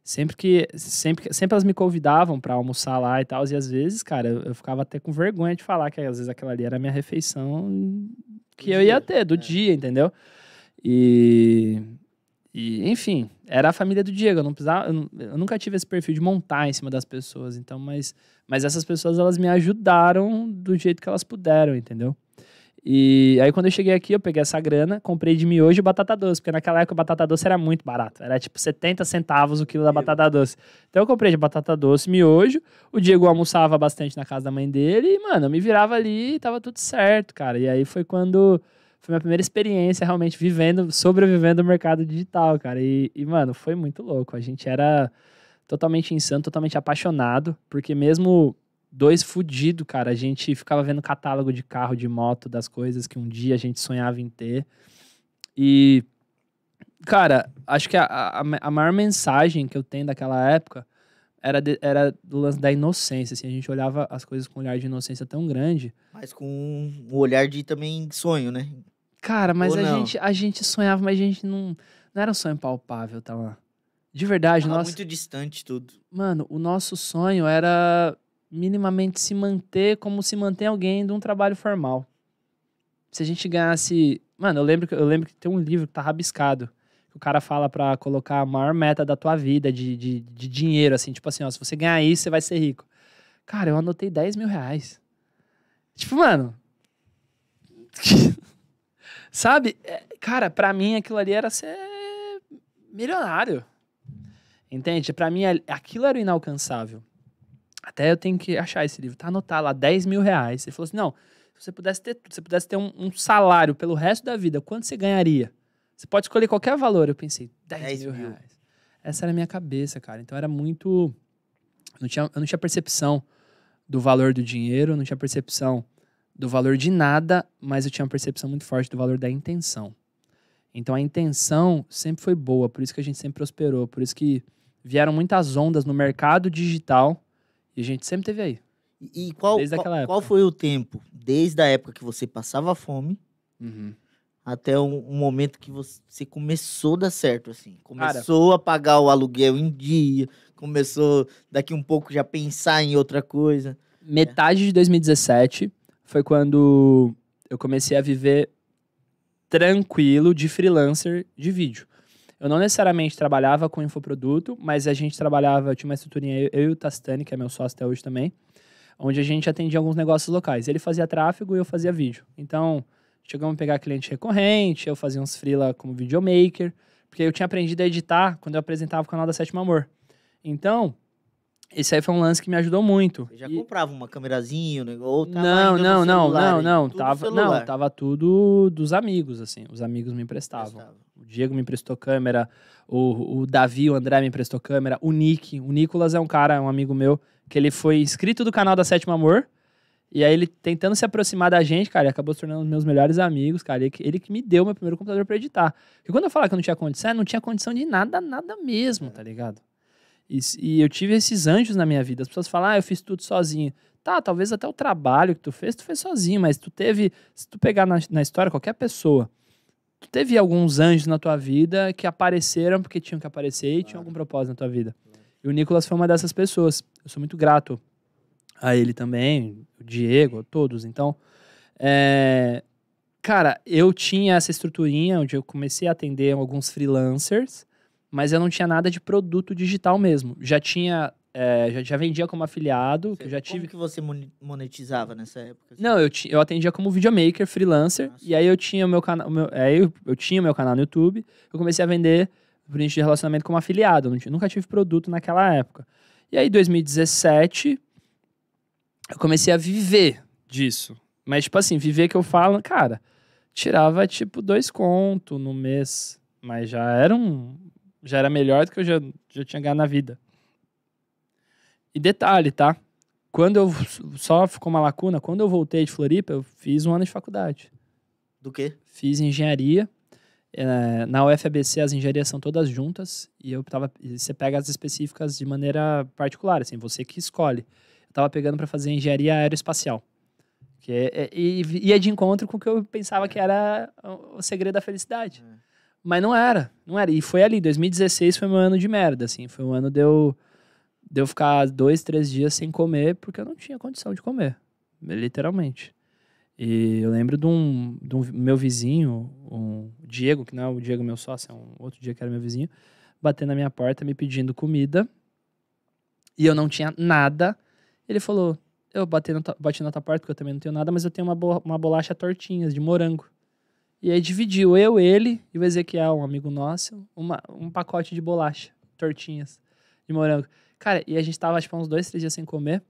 Sempre que sempre, sempre elas me convidavam para almoçar lá e tal, e às vezes, cara, eu, eu, ficava até com vergonha de falar que às vezes aquela ali era a minha refeição que do eu dia, ia ter do é. dia, entendeu? E e, enfim, era a família do Diego. Eu, não precisava, eu, eu, nunca tive esse perfil de montar em cima das pessoas. Então, mas, mas essas pessoas, elas me ajudaram do jeito que elas puderam, entendeu? E aí, quando eu cheguei aqui, eu peguei essa grana, comprei de miojo e batata doce. Porque naquela época, batata doce era muito barato. Era tipo 70 centavos o quilo da batata doce. Então, eu comprei de batata doce, miojo. O Diego almoçava bastante na casa da mãe dele. E, mano, eu me virava ali e tava tudo certo, cara. E aí foi quando foi minha primeira experiência realmente vivendo, sobrevivendo o mercado digital, cara. E, e, mano, foi muito louco. A gente era totalmente insano, totalmente apaixonado, porque mesmo dois fudido, cara, a gente ficava vendo catálogo de carro, de moto, das coisas que um dia a gente sonhava em ter. E, cara, acho que a, a, a maior mensagem que eu tenho daquela época era, de, era do lance da inocência, assim, a gente olhava as coisas com um olhar de inocência tão grande. Mas com um olhar de também sonho, né? Cara, mas a gente, a gente sonhava, mas a gente não. Não era um sonho palpável, tá lá. De verdade, Tava nosso... muito distante tudo. Mano, o nosso sonho era minimamente se manter como se mantém alguém de um trabalho formal. Se a gente ganhasse. Mano, eu lembro que, eu lembro que tem um livro que tá rabiscado o cara fala para colocar a maior meta da tua vida de, de, de dinheiro, assim, tipo assim, ó, se você ganhar isso, você vai ser rico. Cara, eu anotei 10 mil reais. Tipo, mano. [LAUGHS] Sabe? É, cara, para mim aquilo ali era ser milionário. Entende? Para mim aquilo era inalcançável. Até eu tenho que achar esse livro. Tá anotado lá, 10 mil reais. Ele falou assim: não, se você pudesse ter, se você pudesse ter um, um salário pelo resto da vida, quanto você ganharia? Você pode escolher qualquer valor. Eu pensei, 10, 10 mil, reais. Essa era a minha cabeça, cara. Então era muito. Não tinha, eu não tinha percepção do valor do dinheiro, não tinha percepção do valor de nada, mas eu tinha uma percepção muito forte do valor da intenção. Então a intenção sempre foi boa, por isso que a gente sempre prosperou, por isso que vieram muitas ondas no mercado digital e a gente sempre teve aí. E qual, qual, qual, foi o tempo, desde a época que você passava fome, uhum até um, um, momento que você começou a dar certo, assim. Começou Cara, a pagar o aluguel em dia, começou daqui um pouco já pensar em outra coisa. Metade é. de 2017 foi quando eu comecei a viver tranquilo de freelancer de vídeo. Eu não necessariamente trabalhava com infoproduto, mas a gente trabalhava, tinha uma estruturinha, eu e o Tastani, que é meu sócio até hoje também, onde a gente atendia alguns negócios locais. Ele fazia tráfego e eu fazia vídeo. Então, Chegamos a pegar cliente recorrente, eu fazia uns freela como videomaker, porque eu tinha aprendido a editar quando eu apresentava o canal da Sétima Amor. Então, esse aí foi um lance que me ajudou muito. Você já e... comprava uma câmerazinha, ou tava Não, não, não, não, não, tava, não, tava tudo dos amigos assim. Os amigos me emprestavam. O Diego me emprestou câmera, o, o Davi, o André me emprestou câmera, o Nick, o Nicolas é um cara, é um amigo meu que ele foi inscrito do canal da Sétima Amor e aí ele tentando se aproximar da gente, cara, ele acabou se tornando um dos meus melhores amigos, cara. Ele, ele que me deu meu primeiro computador para editar. Porque quando eu falar que eu não tinha condição, não tinha condição de nada, nada mesmo, tá ligado? E, e eu tive esses anjos na minha vida. As pessoas falam, ah, eu fiz tudo sozinho. Tá, talvez até o trabalho que tu fez, tu fez sozinho, mas tu teve, se tu pegar na, na história qualquer pessoa, tu teve alguns anjos na tua vida que apareceram porque tinham que aparecer e tinham algum propósito na tua vida. E o Nicolas foi uma dessas pessoas. Eu sou muito grato a ele também, o Diego, todos. Então, é, cara, eu tinha essa estruturinha onde eu comecei a atender alguns freelancers, mas eu não tinha nada de produto digital mesmo. Já tinha. É, já, já, vendia como afiliado, Você, que já tive. Como que você monetizava nessa época? Não, eu, eu atendia como videomaker, freelancer, Nossa. Ah, e aí eu tinha o meu canal. Aí é, eu, eu tinha meu canal no YouTube, eu comecei a vender print de relacionamento como afiliado. Eu nunca tive produto naquela época. E aí, 2017, eu comecei a viver disso. Mas, tipo assim, viver que eu falo, cara, tirava tipo dois conto no mês. Mas já era um. Já era melhor do que eu já, já tinha ganho na vida. E detalhe, tá? Quando eu. Só ficou uma lacuna. Quando eu voltei de Floripa, eu fiz um ano de faculdade. Do quê? Fiz engenharia. É, na UFABC as engenharias são todas juntas e eu tava, você pega as específicas de maneira particular, assim, você que escolhe eu tava pegando para fazer engenharia aeroespacial. Que é, é, e ia é de encontro com o que eu pensava que era o segredo da felicidade. É. Mas não era, não era. E foi ali, 2016 foi meu ano de merda, assim. Foi um ano de eu, de eu ficar dois, três dias sem comer, porque eu não tinha condição de comer, literalmente. E eu lembro de um, de um meu vizinho, um Diego, que não é o Diego meu sócio, é um outro dia que era meu vizinho, batendo na minha porta me pedindo comida. E eu não tinha nada ele falou: Eu bati na, bati na tua porta, porque eu também não tenho nada, mas eu tenho uma, bo uma bolacha tortinhas de morango. E aí dividiu eu, ele e o Ezequiel, um amigo nosso, uma, um pacote de bolacha, tortinhas de morango. Cara, e a gente tava, tipo, uns dois, três dias sem comer.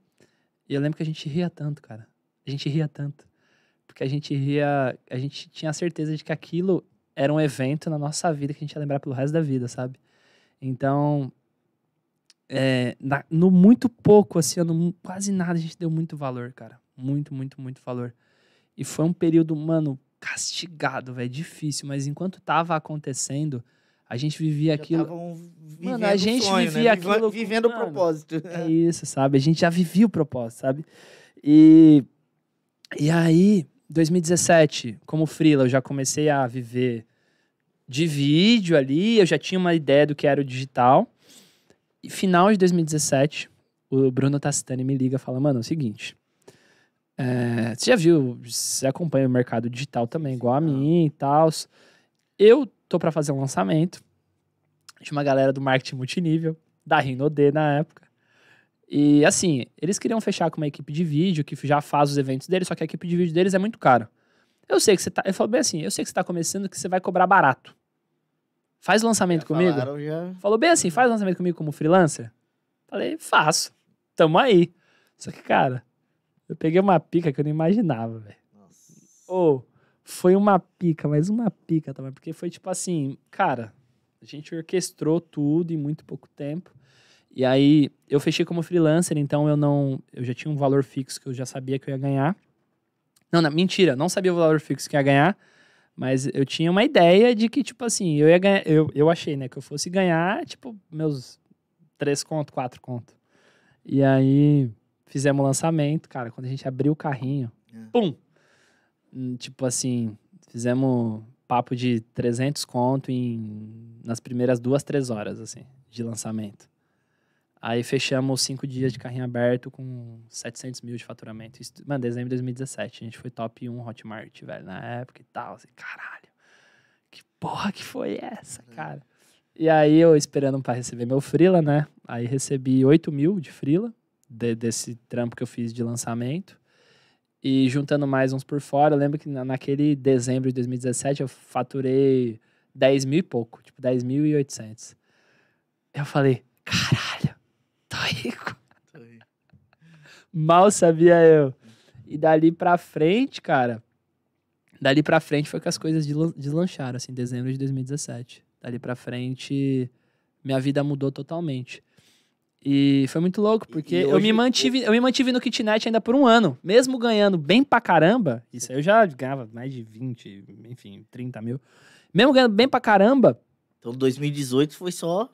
E eu lembro que a gente ria tanto, cara. A gente ria tanto. Porque a gente ria. A gente tinha a certeza de que aquilo era um evento na nossa vida que a gente ia lembrar pelo resto da vida, sabe? Então, é, na, no muito pouco, assim, no quase nada, a gente deu muito valor, cara. Muito, muito, muito valor. E foi um período, mano, castigado, velho, difícil. Mas enquanto tava acontecendo, a gente vivia já aquilo. Mano, a gente sonho, né? vivia né? aquilo. Vivendo o propósito. Né? É isso, sabe? A gente já vivia o propósito, sabe? E, e aí, 2017, como freela, eu já comecei a viver de vídeo ali, eu já tinha uma ideia do que era o digital final de 2017, o Bruno Tastani me liga e fala: Mano, é o seguinte. É, você já viu, você acompanha o mercado digital também, igual a mim e tal. Eu tô para fazer um lançamento de uma galera do marketing multinível, da Rinode na época. E assim, eles queriam fechar com uma equipe de vídeo que já faz os eventos deles, só que a equipe de vídeo deles é muito cara. Eu sei que você tá. Eu falo bem assim, eu sei que você tá começando que você vai cobrar barato faz lançamento já comigo? Falaram, já... Falou bem assim, faz lançamento comigo como freelancer? Falei, faço. Tamo aí. Só que, cara, eu peguei uma pica que eu não imaginava, velho. Ou, oh, foi uma pica, mas uma pica também, porque foi tipo assim, cara, a gente orquestrou tudo em muito pouco tempo. E aí, eu fechei como freelancer, então eu não, eu já tinha um valor fixo que eu já sabia que eu ia ganhar. Não, não mentira, não sabia o valor fixo que ia ganhar mas eu tinha uma ideia de que, tipo assim, eu ia ganhar. Eu, eu achei, né, que eu fosse ganhar, tipo, meus três conto, quatro conto. E aí fizemos o lançamento, cara. Quando a gente abriu o carrinho, é. pum! Hum, tipo assim, fizemos papo de 300 conto em, nas primeiras duas, três horas, assim, de lançamento. Aí fechamos cinco dias de carrinho aberto com 700 mil de faturamento. Isso, mano, dezembro de 2017. A gente foi top 1 Hotmart, velho, na época e tal. Assim, caralho, que porra que foi essa, cara? E aí eu esperando para receber meu Frila, né? Aí recebi 8 mil de Frila, de, desse trampo que eu fiz de lançamento. E juntando mais uns por fora, eu lembro que naquele dezembro de 2017 eu faturei 10 mil e pouco, tipo 10.800. Eu falei, caralho Tô rico. Tô rico. Mal sabia eu. E dali pra frente, cara. Dali pra frente foi que as coisas deslancharam, assim, em dezembro de 2017. Dali pra frente, minha vida mudou totalmente. E foi muito louco, porque hoje... eu, me mantive, eu me mantive no kitnet ainda por um ano, mesmo ganhando bem pra caramba. Isso aí eu já ganhava mais de 20, enfim, 30 mil. Mesmo ganhando bem pra caramba. Então 2018 foi só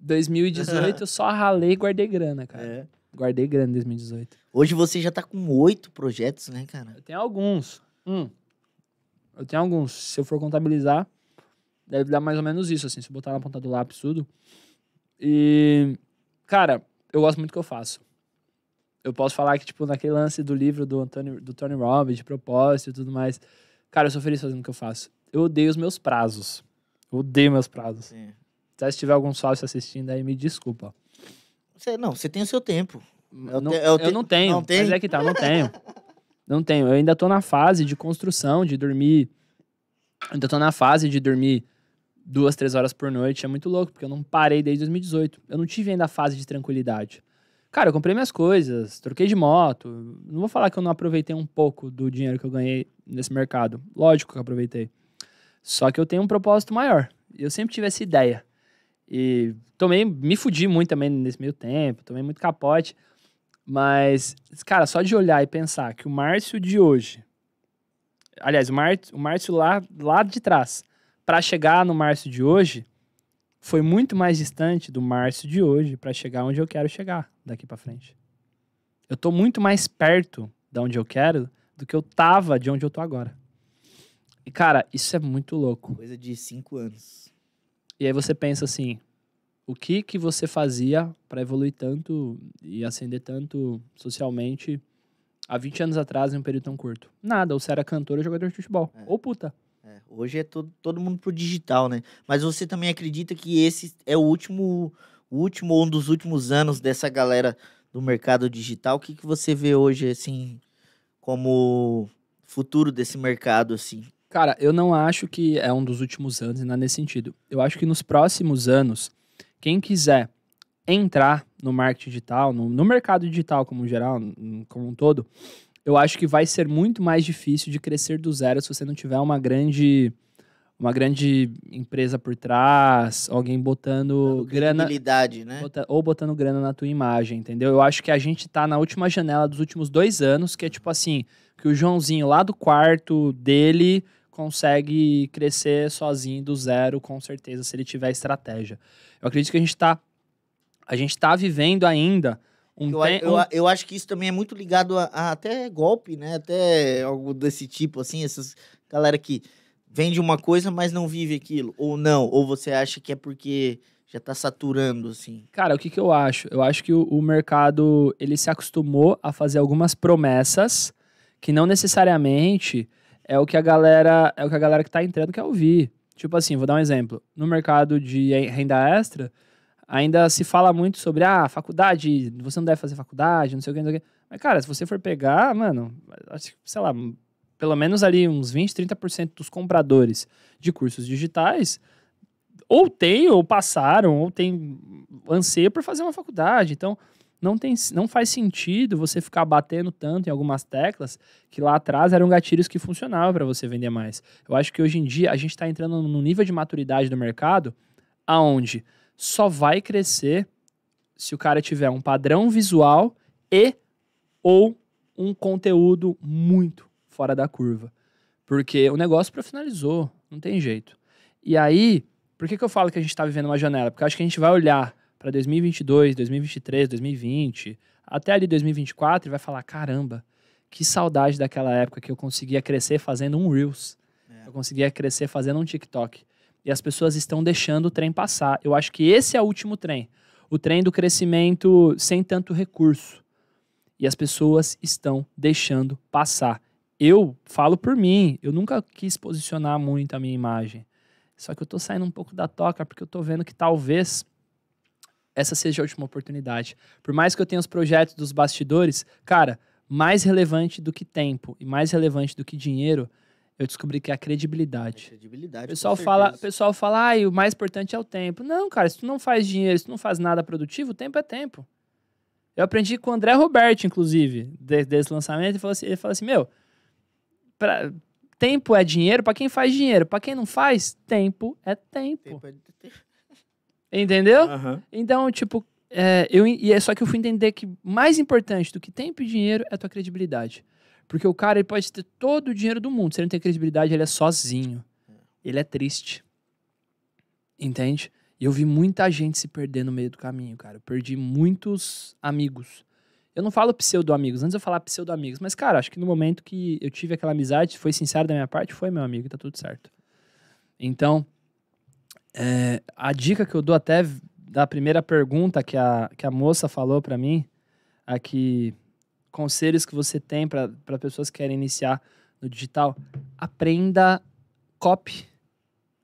2018 eu só ralei e guardei grana, cara. É. Guardei grana em 2018. Hoje você já tá com oito projetos, né, cara? Eu tenho alguns. Hum. Eu tenho alguns. Se eu for contabilizar, deve dar mais ou menos isso, assim, se botar na ponta do lápis tudo. E, cara, eu gosto muito do que eu faço. Eu posso falar que, tipo, naquele lance do livro do, antônio do Tony Robbins, de propósito e tudo mais, cara, eu sou feliz fazendo o que eu faço. Eu odeio os meus prazos. Eu odeio meus prazos. Sim se tiver algum sócio assistindo aí, me desculpa. Você, não, você tem o seu tempo. Eu, é não, te, é eu, te, eu não tenho, não mas tem? é que tá, não tenho. [LAUGHS] não tenho. Eu ainda tô na fase de construção, de dormir. Ainda tô na fase de dormir duas, três horas por noite. É muito louco, porque eu não parei desde 2018. Eu não tive ainda a fase de tranquilidade. Cara, eu comprei minhas coisas, troquei de moto. Não vou falar que eu não aproveitei um pouco do dinheiro que eu ganhei nesse mercado. Lógico que eu aproveitei. Só que eu tenho um propósito maior. Eu sempre tive essa ideia. E tomei, me fudi muito também nesse meio tempo, tomei muito capote. Mas, cara, só de olhar e pensar que o Márcio de hoje. Aliás, o Márcio, o Márcio lá, lá de trás, para chegar no Márcio de hoje, foi muito mais distante do Márcio de hoje para chegar onde eu quero chegar daqui para frente. Eu tô muito mais perto de onde eu quero do que eu tava de onde eu tô agora. E, cara, isso é muito louco. Coisa de cinco anos. E aí você pensa assim, o que que você fazia para evoluir tanto e ascender tanto socialmente há 20 anos atrás em um período tão curto? Nada, ou você era cantor ou jogador de futebol. É. Ou puta. É. Hoje é todo, todo mundo pro digital, né? Mas você também acredita que esse é o último, o último um dos últimos anos dessa galera do mercado digital? O que, que você vê hoje, assim, como futuro desse mercado, assim? Cara, eu não acho que é um dos últimos anos né, nesse sentido. Eu acho que nos próximos anos, quem quiser entrar no marketing digital, no, no mercado digital como geral, como um todo, eu acho que vai ser muito mais difícil de crescer do zero se você não tiver uma grande uma grande empresa por trás, alguém botando grana, né? bota, ou botando grana na tua imagem, entendeu? Eu acho que a gente tá na última janela dos últimos dois anos, que é tipo assim, que o Joãozinho lá do quarto dele consegue crescer sozinho do zero, com certeza, se ele tiver estratégia. Eu acredito que a gente está a gente tá vivendo ainda um eu, tem, um... eu, eu, acho que isso também é muito ligado a, a, até golpe, né? Até algo desse tipo, assim, essas galera que vende uma coisa, mas não vive aquilo. Ou não, ou você acha que é porque já tá saturando, assim. Cara, o que, que eu acho? Eu acho que o, o mercado, ele se acostumou a fazer algumas promessas que não necessariamente é o que a galera, é o que a galera que tá entrando quer ouvir. Tipo assim, vou dar um exemplo. No mercado de renda extra, ainda se fala muito sobre ah, faculdade, você não deve fazer faculdade, não sei o que, não sei o que. Mas, cara, se você for pegar, mano, acho sei lá, pelo menos ali uns 20, 30% dos compradores de cursos digitais ou tem, ou passaram, ou tem anseio por fazer uma faculdade. Então, não, tem, não faz sentido você ficar batendo tanto em algumas teclas que lá atrás eram gatilhos que funcionavam para você vender mais. Eu acho que hoje em dia a gente está entrando num nível de maturidade do mercado aonde só vai crescer se o cara tiver um padrão visual e ou um conteúdo muito fora da curva. Porque o negócio profissionalizou, não tem jeito. E aí, por que, que eu falo que a gente está vivendo uma janela? Porque acho que a gente vai olhar para 2022, 2023, 2020, até ali 2024 e vai falar: caramba, que saudade daquela época que eu conseguia crescer fazendo um Reels, é. eu conseguia crescer fazendo um TikTok. E as pessoas estão deixando o trem passar. Eu acho que esse é o último trem o trem do crescimento sem tanto recurso. E as pessoas estão deixando passar. Eu falo por mim, eu nunca quis posicionar muito a minha imagem. Só que eu tô saindo um pouco da toca porque eu tô vendo que talvez essa seja a última oportunidade. Por mais que eu tenha os projetos dos bastidores, cara, mais relevante do que tempo e mais relevante do que dinheiro, eu descobri que é a credibilidade. A credibilidade. O pessoal fala, pessoal fala, ah, o mais importante é o tempo. Não, cara, se tu não faz dinheiro, se tu não faz nada produtivo, o tempo é tempo. Eu aprendi com o André Roberto, inclusive, desse lançamento, ele falou assim, ele falou assim meu, pra, tempo é dinheiro para quem faz dinheiro, para quem não faz, tempo é tempo. tempo, é tempo. Entendeu? Uhum. Então, tipo, é, eu, e é só que eu fui entender que mais importante do que tempo e dinheiro é a tua credibilidade. Porque o cara ele pode ter todo o dinheiro do mundo. Se ele não tem credibilidade, ele é sozinho. Ele é triste. Entende? E eu vi muita gente se perder no meio do caminho, cara. Eu perdi muitos amigos. Eu não falo pseudo-amigos, antes eu falar pseudo-amigos, mas, cara, acho que no momento que eu tive aquela amizade, foi sincero da minha parte, foi meu amigo, tá tudo certo. Então, é, a dica que eu dou até da primeira pergunta que a, que a moça falou para mim, aqui, é conselhos que você tem para pessoas que querem iniciar no digital, aprenda copy.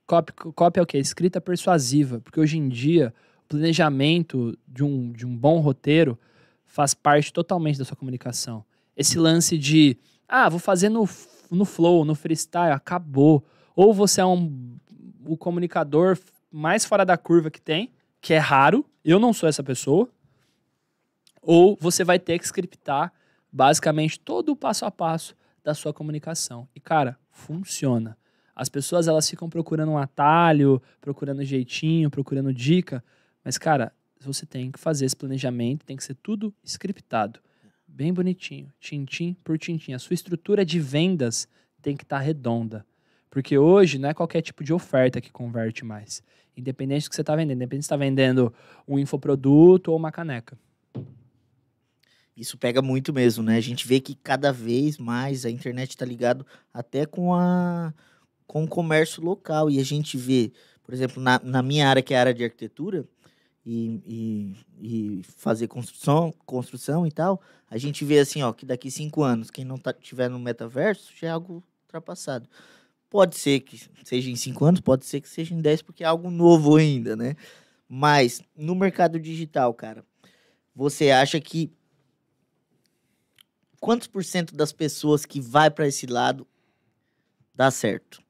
Copy, copy é o que? Escrita persuasiva. Porque hoje em dia, o planejamento de um, de um bom roteiro faz parte totalmente da sua comunicação. Esse lance de, ah, vou fazer no, no flow, no freestyle, acabou. Ou você é um o comunicador mais fora da curva que tem, que é raro, eu não sou essa pessoa, ou você vai ter que scriptar basicamente todo o passo a passo da sua comunicação. E cara, funciona. As pessoas elas ficam procurando um atalho, procurando jeitinho, procurando dica, mas cara, você tem que fazer esse planejamento, tem que ser tudo scriptado, bem bonitinho, tintim por tintim. A sua estrutura de vendas tem que estar tá redonda. Porque hoje não é qualquer tipo de oferta que converte mais. Independente do que você está vendendo. Independente se está vendendo um infoproduto ou uma caneca. Isso pega muito mesmo, né? A gente vê que cada vez mais a internet está ligado até com, a, com o comércio local. E a gente vê, por exemplo, na, na minha área, que é a área de arquitetura, e, e, e, fazer construção, construção e tal, a gente vê assim, ó, que daqui cinco anos, quem não tá, tiver no metaverso já é algo ultrapassado. Pode ser que seja em cinco anos, pode ser que seja em 10, porque é algo novo ainda, né? Mas no mercado digital, cara, você acha que quantos por cento das pessoas que vai para esse lado dá certo?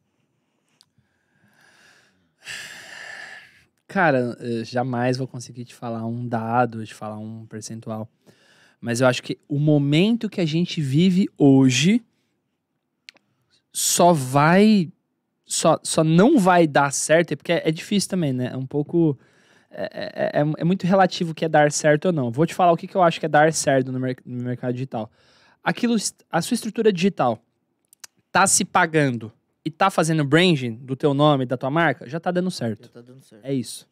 Cara, jamais vou conseguir te falar um dado, te falar um percentual. Mas eu acho que o momento que a gente vive hoje só vai. Só, só não vai dar certo, é porque é, é difícil também, né? É um pouco. É é, é, é, é, muito relativo o que é dar certo ou não. Vou te falar o que, que eu acho que é dar certo no, no mercado digital. Aquilo, a sua estrutura digital tá se pagando e tá fazendo branding do teu nome, da tua marca, já tá dando certo. Já tá dando certo. É isso.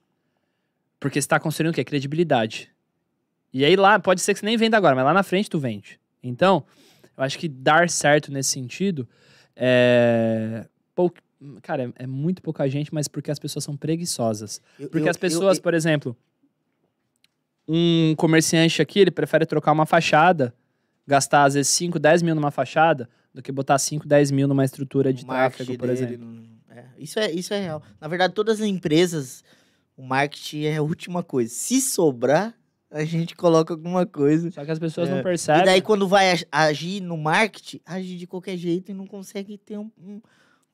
Porque você tá construindo o quê? Credibilidade. E aí lá, pode ser que você nem venda agora, mas lá na frente tu vende. Então, eu acho que dar certo nesse sentido é, pou, cara, é, é muito pouca gente, mas porque as pessoas são preguiçosas. Eu, porque eu, as pessoas, eu, por exemplo, um comerciante aqui, ele prefere trocar uma fachada, gastar às vezes 5, 10 mil numa fachada, do que botar 5, 10 mil numa estrutura de tráfego, por dele, exemplo. É, isso, é, isso é real. Na verdade, todas as empresas, o marketing é a última coisa. Se sobrar, a gente coloca alguma coisa. Só que as pessoas é. não percebem. E daí, quando vai agir no marketing, agir de qualquer jeito e não consegue ter um, um,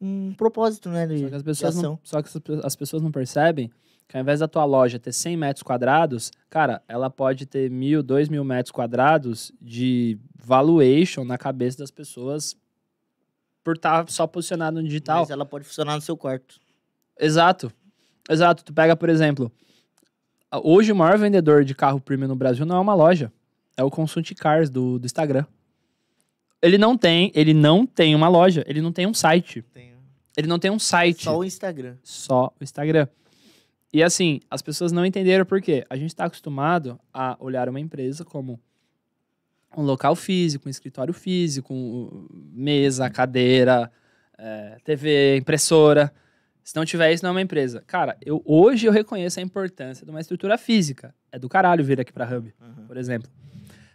um propósito, né? De, só que, as pessoas não, só que as pessoas não percebem que ao invés da tua loja ter 100 metros quadrados, cara, ela pode ter mil, dois mil metros quadrados de valuation na cabeça das pessoas por estar tá só posicionado no digital. Mas ela pode funcionar no seu quarto. Exato. Exato. Tu pega, por exemplo, Hoje o maior vendedor de carro premium no Brasil não é uma loja. É o Consult Cars do, do Instagram. Ele não tem, ele não tem uma loja, ele não tem um site. Ele não tem um site. Só o Instagram. Só o Instagram. E assim, as pessoas não entenderam por quê. A gente está acostumado a olhar uma empresa como um local físico, um escritório físico, mesa, cadeira, é, eh, TV, impressora. Se não tiver isso, não é uma empresa. Cara, eu hoje eu reconheço a importância de uma estrutura física. É do caralho vir aqui para Hub, uhum. por exemplo.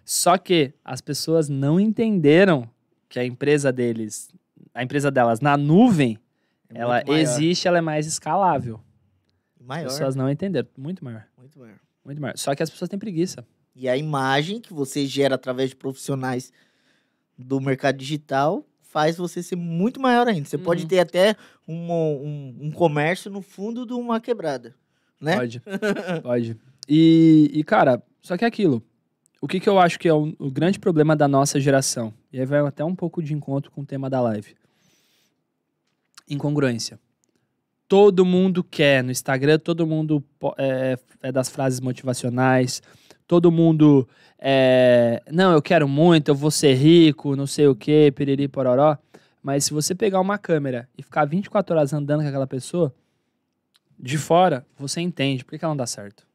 Só que as pessoas não entenderam que a empresa deles, a empresa delas na nuvem, é ela maior. existe, ela é mais escalável. Maior. As pessoas não entenderam, muito maior. Muito maior. Muito maior. Só que as pessoas têm preguiça. E a imagem que você gera através de profissionais do mercado digital faz você ser muito maior ainda. Você uhum. pode ter até um, um, um, comércio no fundo de uma quebrada, né? Pode, [LAUGHS] pode. E, e, cara, só que é aquilo. O que, que eu acho que é o, o grande problema da nossa geração? E aí vai até um pouco de encontro com o tema da live. Incongruência todo mundo quer no Instagram, todo mundo é, é das frases motivacionais, todo mundo é, não, eu quero muito, eu vou ser rico, não sei o quê, piriri, pororó. Mas se você pegar uma câmera e ficar 24 horas andando com aquela pessoa, de fora, você entende por que ela não dá certo.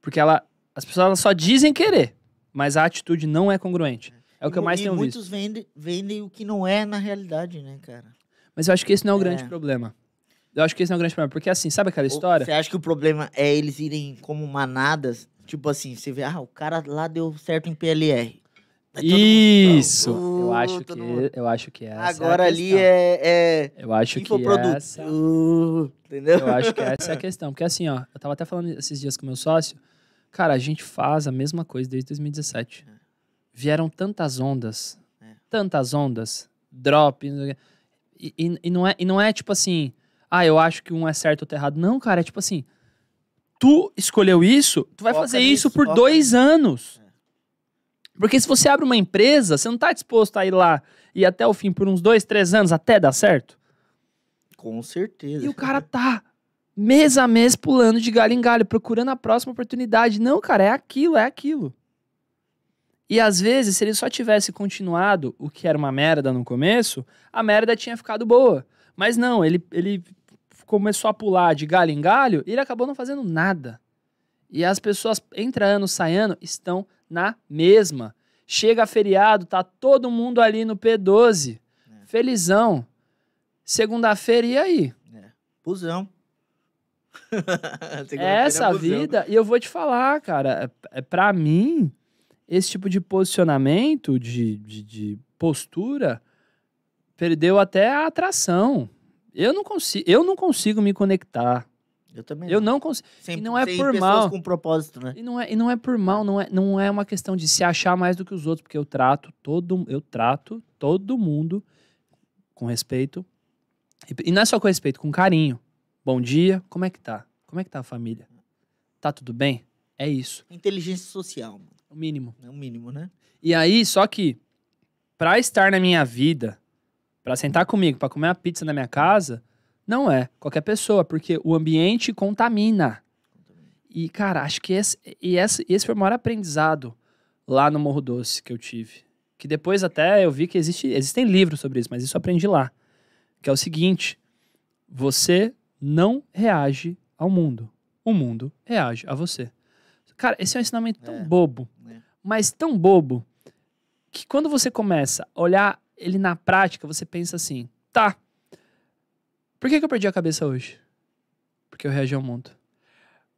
Porque ela, as pessoas só dizem querer, mas a atitude não é congruente. É o que e, eu mais tenho muitos visto. Muitos vendem, vendem o que não é na realidade, né, cara? Mas eu acho que esse não é o é. grande problema. Eu acho que esse não é o grande problema. Porque assim, sabe aquela história? Você acha que o problema é eles irem como manadas Tipo assim, você vê, ah, o cara lá deu certo em PLR. Isso! Mundo, é, eu, acho que, eu acho que essa Agora é ali é, é. Eu acho que que essa. Uh, entendeu? Eu acho que essa é a questão. Porque assim, ó, eu tava até falando esses dias com meu sócio. Cara, a gente faz a mesma coisa desde 2017. É. Vieram tantas ondas, é. tantas ondas, drop. E, e, e, não é, e não é tipo assim, ah, eu acho que um é certo ou errado. Não, cara, é tipo assim tu escolheu isso, tu vai foca fazer nisso, isso por dois anos. É. Porque se você abre uma empresa, você não está disposto a ir lá e até o fim por uns dois, três anos até dar certo? Com certeza. E o cara tá mês a mês pulando de galho em galho, procurando a próxima oportunidade. Não, cara, é aquilo, é aquilo. E às vezes, se ele só tivesse continuado o que era uma merda no começo, a merda tinha ficado boa. Mas não, ele, ele começou a pular de galho em galho, ele acabou não fazendo nada. E as pessoas, entra ano, sai ano, estão na mesma. Chega feriado, tá todo mundo ali no P12. É. Felizão. Segunda-feira, e aí? É. [LAUGHS] é Essa é vida, e eu vou te falar, cara, é, é para mim, esse tipo de posicionamento, de, de, de postura, perdeu até a atração. Eu não consigo, eu não consigo me conectar. Eu também. Não. Eu não consigo. E não é por mal. com propósito, né? E não é, e não é por mal, não é, não é uma questão de se achar mais do que os outros, porque eu trato todo, eu trato todo mundo com respeito. E, e não é só com respeito, com carinho. Bom dia, como é que tá? Como é que tá a família? Tá tudo bem? É isso. Inteligência social. O mínimo. É o mínimo, né? E aí, só que para estar na minha vida, para sentar comigo, para comer uma pizza na minha casa, não é qualquer pessoa, porque o ambiente contamina. E, cara, acho que esse, e esse, esse foi o maior aprendizado lá no Morro Doce que eu tive. Que depois até eu vi que existe, existem livros sobre isso, mas isso eu aprendi lá. Que é o seguinte: você não reage ao mundo. O mundo reage a você. Cara, esse é um ensinamento tão é. bobo, é. mas tão bobo, que quando você começa a olhar ele na prática, você pensa assim, tá, por que, que eu perdi a cabeça hoje? Porque eu reagi ao mundo.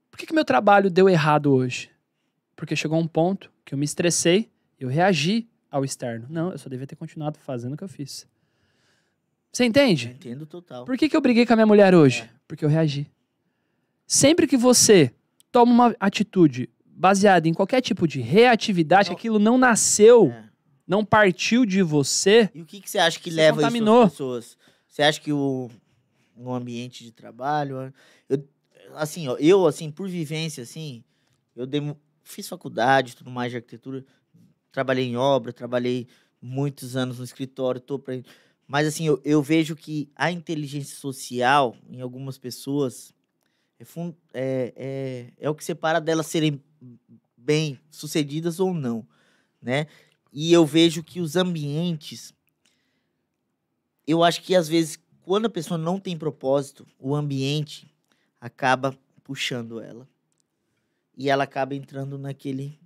Por que, que meu trabalho deu errado hoje? Porque chegou um ponto que eu me estressei, eu reagi ao externo. Não, eu só devia ter continuado fazendo o que eu fiz. Você entende? Eu entendo total. Por que, que eu briguei com a minha mulher hoje? É. Porque eu reagi. Sempre que você toma uma atitude baseada em qualquer tipo de reatividade, não. aquilo não nasceu é não partiu de você. E o que, que você acha que você leva contaminou. isso às pessoas? Você acha que o no ambiente de trabalho, eu, assim, ó, eu assim por vivência assim, eu fiz faculdade, tudo mais de arquitetura, trabalhei em obra, trabalhei muitos anos no escritório, tô pra... mas assim, eu, eu vejo que a inteligência social em algumas pessoas é, é, é, é o que separa delas serem bem sucedidas ou não, né? E eu vejo que os ambientes. Eu acho que às vezes, quando a pessoa não tem propósito, o ambiente acaba puxando ela. E ela acaba entrando naquele.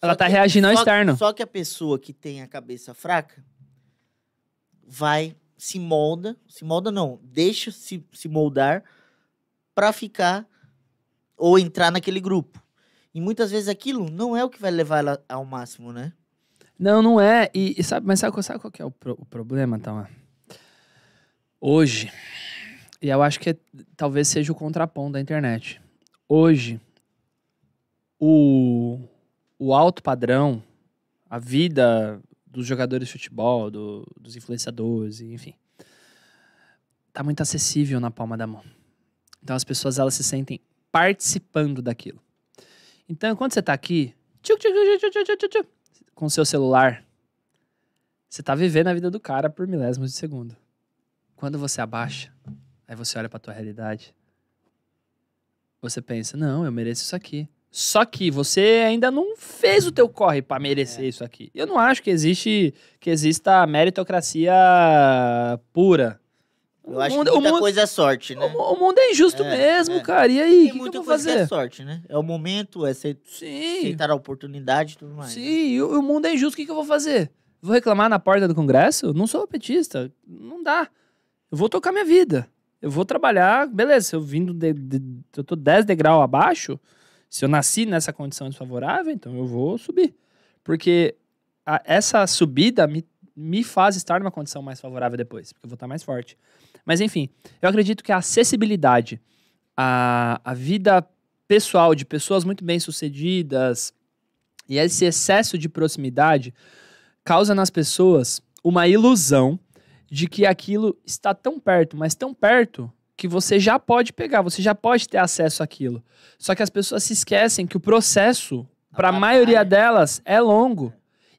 Ela só tá que, reagindo ao só, externo. Só que a pessoa que tem a cabeça fraca vai, se molda, se molda não, deixa se, se moldar para ficar ou entrar naquele grupo. E muitas vezes aquilo não é o que vai levar ela ao máximo, né? Não, não é. E, e sabe, mas sabe, sabe qual é o, pro, o problema, Então, Hoje, e eu acho que é, talvez seja o contraponto da internet. Hoje, o, o alto padrão, a vida dos jogadores de futebol, do, dos influenciadores, enfim, tá muito acessível na palma da mão. Então as pessoas elas se sentem participando daquilo. Então quando você tá aqui, tchuc, tchuc, tchuc, com seu celular, você tá vivendo a vida do cara por milésimos de segundo. Quando você abaixa, aí você olha para tua realidade. Você pensa: "Não, eu mereço isso aqui". Só que você ainda não fez o teu corre para merecer é. isso aqui. Eu não acho que existe que exista meritocracia pura. Eu acho mundo, que muita mundo, coisa é sorte, né? O, o mundo é injusto é, mesmo, é. cara. E aí, o que muita que coisa fazer? que é sorte, né? É o momento, é ser, Sim. aceitar a oportunidade e tudo mais. Sim, né? e o, o, mundo é injusto, o que, que eu vou fazer? Vou reclamar na porta do Congresso? não sou petista, não dá. Eu vou tocar minha vida. Eu vou trabalhar, beleza, eu vindo de, de, eu tô 10 degraus abaixo, se eu nasci nessa condição desfavorável, então eu vou subir. Porque a, essa subida me me faz estar numa condição mais favorável depois, porque eu vou estar mais forte. Mas enfim, eu acredito que a acessibilidade à, à vida pessoal de pessoas muito bem-sucedidas e esse excesso de proximidade causa nas pessoas uma ilusão de que aquilo está tão perto, mas tão perto que você já pode pegar, você já pode ter acesso àquilo. Só que as pessoas se esquecem que o processo, para a maioria delas, é longo.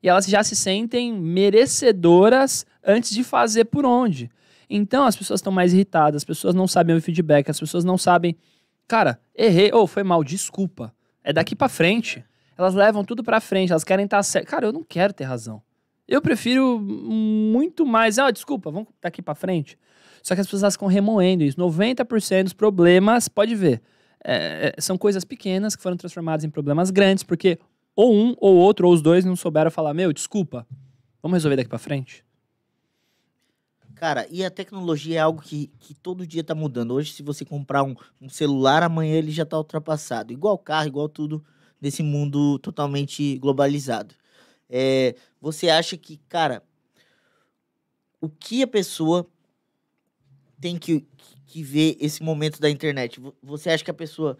E elas já se sentem merecedoras antes de fazer por onde. Então as pessoas estão mais irritadas, as pessoas não sabem o feedback, as pessoas não sabem, cara, errei, ou oh, foi mal, desculpa. É daqui para frente. Elas levam tudo para frente, elas querem estar tá certo. Cara, eu não quero ter razão. Eu prefiro muito mais, ah, desculpa, vamos daqui para frente. Só que as pessoas ficam remoendo isso. 90% dos problemas, pode ver, é, é, são coisas pequenas que foram transformadas em problemas grandes, porque ou um ou outro, ou os dois não souberam falar: meu, desculpa, vamos resolver daqui para frente? Cara, e a tecnologia é algo que, que todo dia tá mudando. Hoje, se você comprar um, um celular, amanhã ele já tá ultrapassado. Igual carro, igual tudo nesse mundo totalmente globalizado. É, você acha que, cara, o que a pessoa tem que, que ver esse momento da internet? Você acha que a pessoa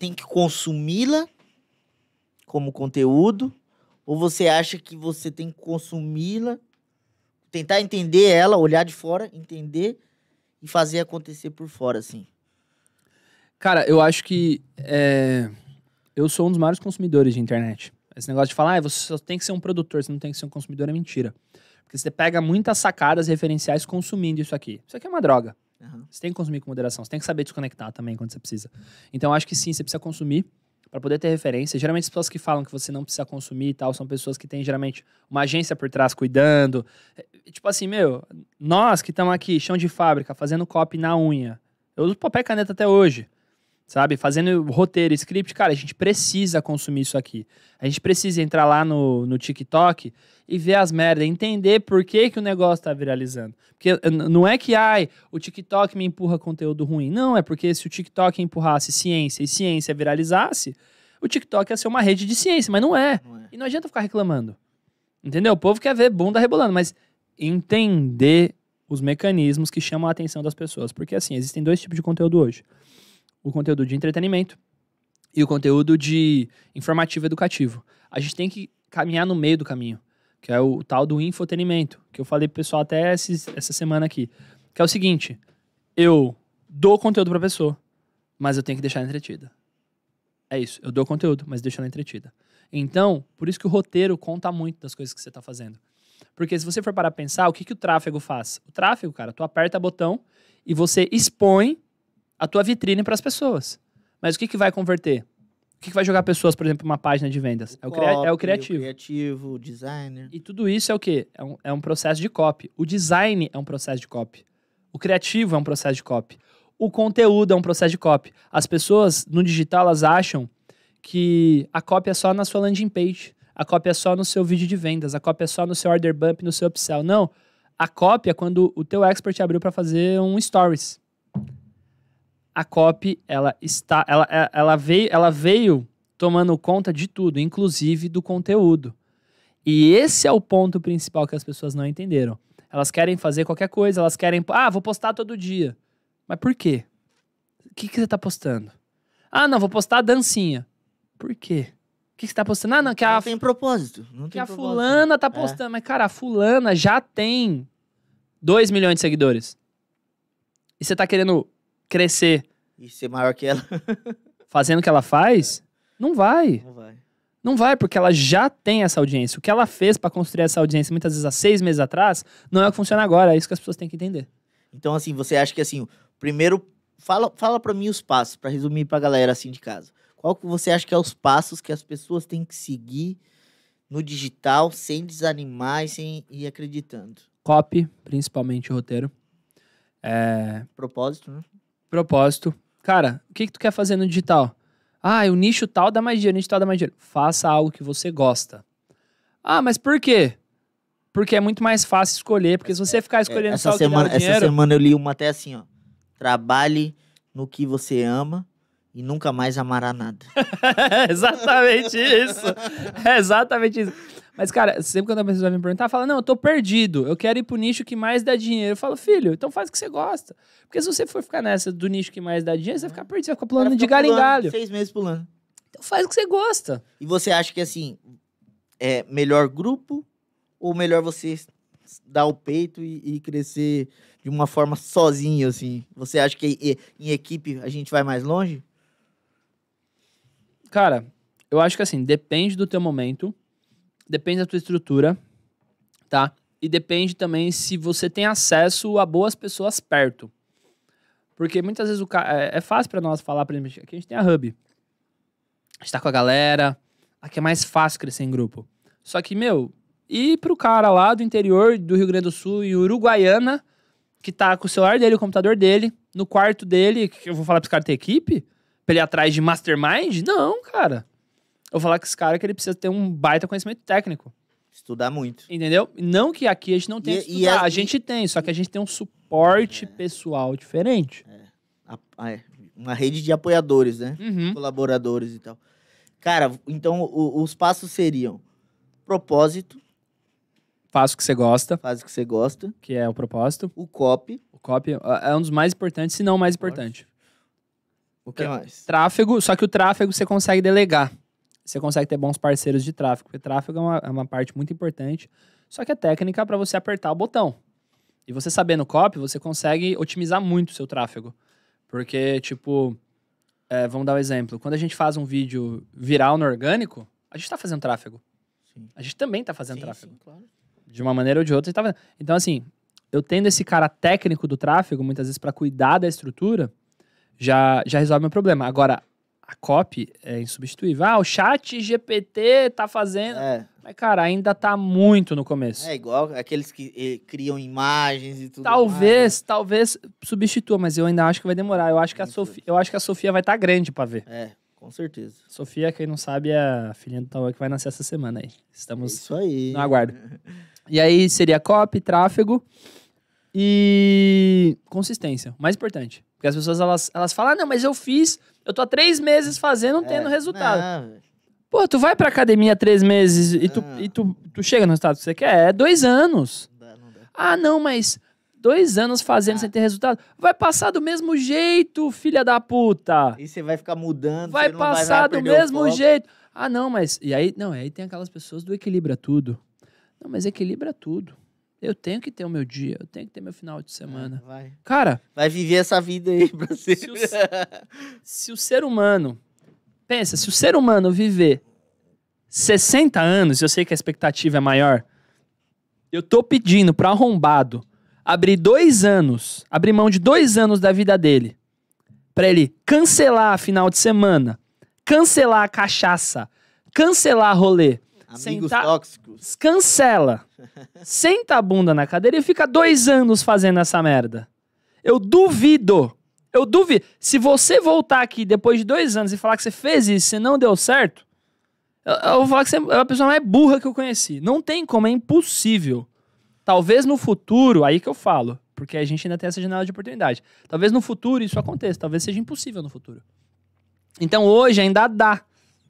tem que consumi-la como conteúdo, ou você acha que você tem que consumi-la, tentar entender ela, olhar de fora, entender e fazer acontecer por fora, assim? Cara, eu acho que é... eu sou um dos maiores consumidores de internet. Esse negócio de falar, ah, você só tem que ser um produtor, você não tem que ser um consumidor, é mentira. Porque você pega muitas sacadas referenciais consumindo isso aqui. Isso aqui é uma droga. Uhum. Você tem que consumir com moderação, você tem que saber desconectar também quando você precisa. Então, acho que sim, você precisa consumir para poder ter referência. Geralmente as pessoas que falam que você não precisa consumir e tal, são pessoas que têm geralmente uma agência por trás cuidando. É, tipo assim, meu, nós que estamos aqui, chão de fábrica, fazendo copy na unha. Eu uso papel e caneta até hoje sabe? Fazendo roteiro, script, cara, a gente precisa consumir isso aqui. A gente precisa entrar lá no, no TikTok e ver as merdas, entender por que, que o negócio tá viralizando. Porque não é que, ai, o TikTok me empurra conteúdo ruim. Não, é porque se o TikTok empurrasse ciência e ciência viralizasse, o TikTok ia ser uma rede de ciência, mas não é. Não é. E não adianta ficar reclamando. Entendeu? O povo quer ver bunda rebolando, mas entender os mecanismos que chamam a atenção das pessoas. Porque, assim, existem dois tipos de conteúdo hoje o conteúdo de entretenimento e o conteúdo de informativo educativo. A gente tem que caminhar no meio do caminho, que é o tal do infotenimento, que eu falei pro pessoal até esses, essa semana aqui, que é o seguinte, eu dou conteúdo pra pessoa, mas eu tenho que deixar ela entretida. É isso, eu dou conteúdo, mas deixo ela entretida. Então, por isso que o roteiro conta muito das coisas que você está fazendo. Porque se você for parar a pensar, o que, que o tráfego faz? O tráfego, cara, tu aperta botão e você expõe a tua vitrine para as pessoas. Mas o que, que vai converter? O que, que vai jogar pessoas, por exemplo, uma página de vendas? É o é, o copy, é, o criativo. O criativo, o designer. E tudo isso é o quê? É um, é um processo de copy. O design é um processo de copy. O criativo é um processo de copy. O conteúdo é um processo de copy. As pessoas, no digital, elas acham que a cópia é só na sua landing page, a cópia é só no seu vídeo de vendas, a cópia é só no seu order bump, no seu upsell. Não. A cópia é quando o teu expert abriu para fazer um stories a COP ela está, ela, é, ela, veio, ela veio tomando conta de tudo, inclusive do conteúdo. E esse é o ponto principal que as pessoas não entenderam. Elas querem fazer qualquer coisa, elas querem, ah, vou postar todo dia. Mas por quê? O que, que você está postando? Ah, não, vou postar a dancinha. Por quê? O que, que você tá postando? Ah, não, que a. Não tem propósito. Não que a propósito. fulana tá é. postando. É. Mas, cara, a fulana já tem 2 milhões de seguidores. E você tá querendo crescer e ser maior que ela, [LAUGHS] fazendo o que ela faz, não vai. Não vai. Não vai, porque ela já tem essa audiência. O que ela fez para construir essa audiência, muitas vezes há seis meses atrás, não é o que funciona agora. É isso que as pessoas têm que entender. Então, assim, você acha que, assim, primeiro, fala, fala para mim os passos, para resumir pra galera, assim, de casa. Qual que você acha que é os passos que as pessoas têm que seguir no digital, sem desanimar e sem ir acreditando? Copy, principalmente o roteiro. É... Propósito, né? propósito. Cara, o que, que tu quer fazer no digital? Ah, o nicho tal dá mais dinheiro, o nicho tal dá mais dinheiro. Faça algo que você gosta. Ah, mas por quê? Porque é muito mais fácil escolher, porque se você ficar escolhendo essa é, só o semana, dinheiro... Essa semana eu li uma até assim, ó. Trabalhe no que você ama e nunca mais amará nada. [LAUGHS] É exatamente isso. É exatamente isso. Mas, cara, sempre quando a pessoa me perguntar, fala: Não, eu tô perdido, eu quero ir pro nicho que mais dá dinheiro. Eu falo, filho, então faz o que você gosta. Porque se você for ficar nessa do nicho que mais dá dinheiro, você vai ficar perdido, você vai ficar pulando de galho em galho. Seis meses pulando. Então faz o que você gosta. E você acha que, assim, é melhor grupo ou melhor você dar o peito e, e crescer de uma forma sozinho, assim? Você acha que e, em equipe a gente vai mais longe? Cara, eu acho que, assim, depende do teu momento depende da tua estrutura, tá? E depende também se você tem acesso a boas pessoas perto. Porque muitas vezes o ca... é, é fácil para nós falar, por exemplo, aqui a gente tem a Hub. A gente tá com a galera, aqui é mais fácil crescer em grupo. Só que, meu, e pro cara lá do interior do Rio Grande do Sul e Uruguaiana, que tá com o celular dele, o computador dele, no quarto dele, que eu vou falar pros caras ter equipe? Pra ele ir atrás de mastermind? Não, cara eu falar que esse cara que ele precisa ter um baita conhecimento técnico. Estudar muito. Entendeu? Não que aqui a gente não tenha e, que estudar. E é- a, a gente e... tem, só que a gente tem um suporte é. pessoal diferente. É. é. Uma rede de apoiadores, né? Uhum. Colaboradores e tal. Cara, então o, os passos seriam propósito. Faz o que você gosta. Faz o que você gosta. Que é o propósito. O copy. O copy é, é um dos mais importantes, se não o mais importante. O que mais? Tráfego, só que o tráfego você consegue delegar você consegue ter bons parceiros de tráfego, porque tráfego é uma, é uma parte muito importante. Só que a é técnica é para você apertar o botão. E você sabendo copy, você consegue otimizar muito o seu tráfego. Porque, tipo, é, vamos dar um exemplo. Quando a gente faz um vídeo viral no orgânico, a gente está fazendo tráfego. Sim. A gente também está fazendo sim, tráfego. Sim, claro. De uma maneira ou de outra, a gente tá fazendo. Então, assim, eu tendo esse cara técnico do tráfego, muitas vezes para cuidar da estrutura, já, já resolve meu problema. Agora, a copy é insubstituível. Ah, o chat GPT tá fazendo. É. Mas, cara, ainda tá muito no começo. É igual aqueles que eh, criam imagens e tudo. Talvez, mais. Né? talvez substitua, mas eu ainda acho que vai demorar. Eu acho que a, Sofia, eu acho que a Sofia vai estar tá grande para ver. É, com certeza. Sofia, quem não sabe, é a filhinha do Tauê que vai nascer essa semana aí. Estamos é isso aí. no aguardo. E aí seria copy, tráfego e consistência. Mais importante. Porque as pessoas, elas, elas falam, ah, não, mas eu fiz eu tô há três meses fazendo, não é, tendo resultado. Não. Pô, tu vai pra academia três meses e, tu, ah. e tu, tu chega no resultado que você quer? É dois anos. Ah, não, mas dois anos fazendo ah. sem ter resultado. Vai passar do mesmo jeito, filha da puta. E você vai ficar mudando. Vai passar vai, vai do mesmo jeito. Ah, não, mas. E aí, não, aí tem aquelas pessoas do equilibra tudo. Não, mas equilibra tudo. Eu tenho que ter o meu dia, eu tenho que ter meu final de semana. Ah, vai. Cara. Vai viver essa vida aí pra você. Se o, se o ser humano. Pensa, se o ser humano viver 60 anos, eu sei que a expectativa é maior. Eu tô pedindo pra arrombado abrir dois anos, abrir mão de dois anos da vida dele, pra ele cancelar a final de semana, cancelar a cachaça, cancelar rolê. Amigos sentar, tóxicos. Cancela Senta a bunda na cadeira e fica dois anos fazendo essa merda. Eu duvido. Eu duvido. Se você voltar aqui depois de dois anos e falar que você fez isso e não deu certo, eu, eu, vou falar que você é a pessoa mais burra que eu conheci. Não tem como, é impossível. Talvez no futuro, aí que eu falo, porque a gente ainda tem essa janela de oportunidade. Talvez no futuro isso aconteça, talvez seja impossível no futuro. Então hoje ainda dá.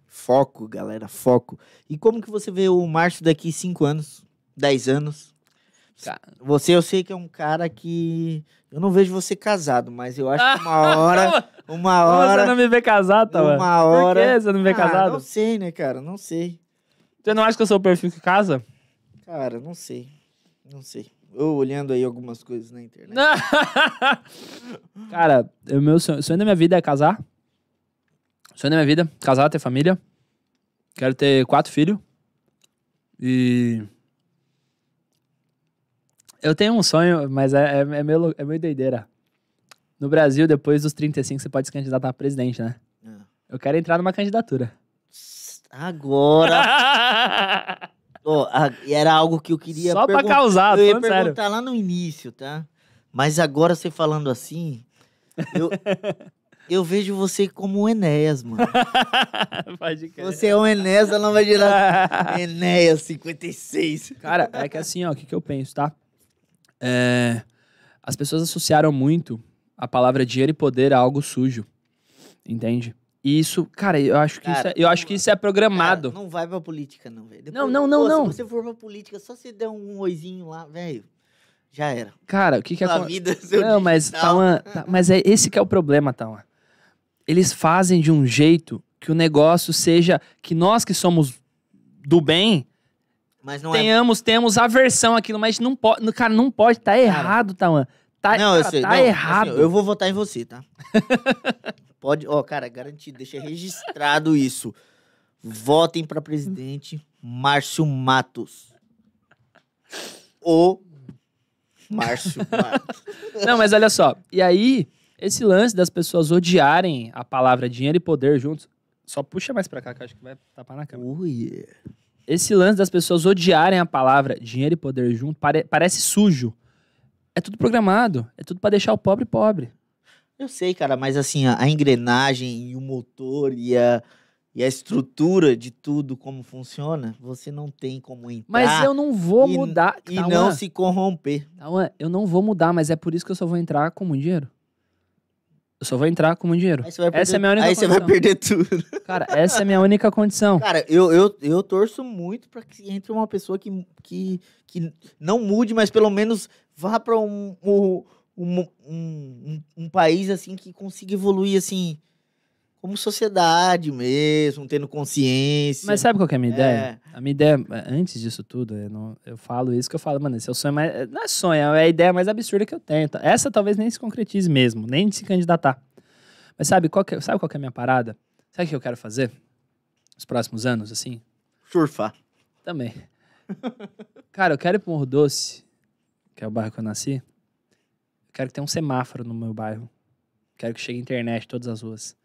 Foco, galera, foco. E como que você vê o Márcio daqui cinco anos? 10 anos. Cara. Você, eu sei que é um cara que. Eu não vejo você casado, mas eu acho que uma [LAUGHS] hora. Uma hora. Você não me vê casado, tá? Uma hora. Por que você não me vê ah, casado? Não sei, né, cara? Não sei. Você não acha que eu sou o perfil que casa? Cara, não sei. Não sei. Eu olhando aí algumas coisas na internet. [LAUGHS] cara, o meu sonho, sonho da minha vida é casar. Sonho da minha vida, casar, ter família. Quero ter quatro filhos. E eu tenho um sonho, mas é, é, é, meio, é meio doideira. No Brasil, depois dos 35, você pode se candidatar a presidente, né? É. Eu quero entrar numa candidatura. Agora. oh, [LAUGHS] a, era algo que eu queria Só pra causar, Eu ia perguntar sério. lá no início, tá? Mas agora você falando assim, eu, [LAUGHS] eu vejo você como o Enéas, mano. [LAUGHS] Pode crer. Você é o Enéas não vai geração. Enéas 56. Cara, é que assim, ó, o que, que eu penso, tá? É, as pessoas associaram muito a palavra dinheiro e poder a algo sujo. Entende? E isso, cara, eu acho que, cara, isso, é, eu acho que isso é programado. Cara, não vai pra política, não, velho. Não, não, não, pô, não. Se você for pra política, só você der um oizinho lá, velho. Já era. Cara, o que que é... vida, seu Não, mas, Tauan, tá, mas é esse que é o problema, Tauan. Eles fazem de um jeito que o negócio seja... Que nós que somos do bem, mas não é Tenhamos, é... temos aversão aquilo mas não pode. Cara, não pode. Tá errado, Tá, tá não, cara, eu sei. Tá não, assim, errado. Assim, eu vou votar em você, tá? [LAUGHS] pode. Ó, cara, garantido. Deixa registrado isso. Votem para presidente Márcio Matos. O Márcio Matos. [LAUGHS] não, mas olha só. E aí, esse lance das pessoas odiarem a palavra dinheiro e poder juntos. Só puxa mais pra cá, que eu acho que vai tapar na câmera. Oh, yeah esse lance das pessoas odiarem a palavra dinheiro e poder junto pare, parece sujo. É tudo programado, é tudo para deixar o pobre pobre. Eu sei, cara, mas assim, a, a engrenagem e o motor e a, e a estrutura de tudo como funciona, você não tem como entrar. Mas eu não vou e, mudar. E tá não se corromper. Tauan, tá eu não vou mudar, mas é por isso que eu só vou entrar com o dinheiro. Eu só vou entrar com muito dinheiro. Essa é perder, é a minha única aí condição. Aí você vai perder tudo. Cara, essa é a minha única condição. Cara, eu, eu, eu torço muito para que entre uma pessoa que, que, que não mude, mas pelo menos vá para um um, um, um, um, país assim que consiga evoluir assim como sociedade mesmo, tendo consciência. Mas sabe qual que é a minha é. ideia? A minha ideia, é, antes disso tudo, eu, não, eu falo isso que eu falo, mano, esse é o sonho mais. Não é sonho, é a ideia mais absurda que eu tento tá? Essa talvez nem se concretize mesmo, nem se candidatar. Mas sabe qual que, sabe qual que é a minha parada? Sabe o que eu quero fazer? Nos próximos anos, assim? Surfar. Também. [LAUGHS] Cara, eu quero ir pro Morro Doce, que é o bairro que eu nasci. Eu quero que tenha um semáforo no meu bairro. Quero que chegue internet em todas as ruas.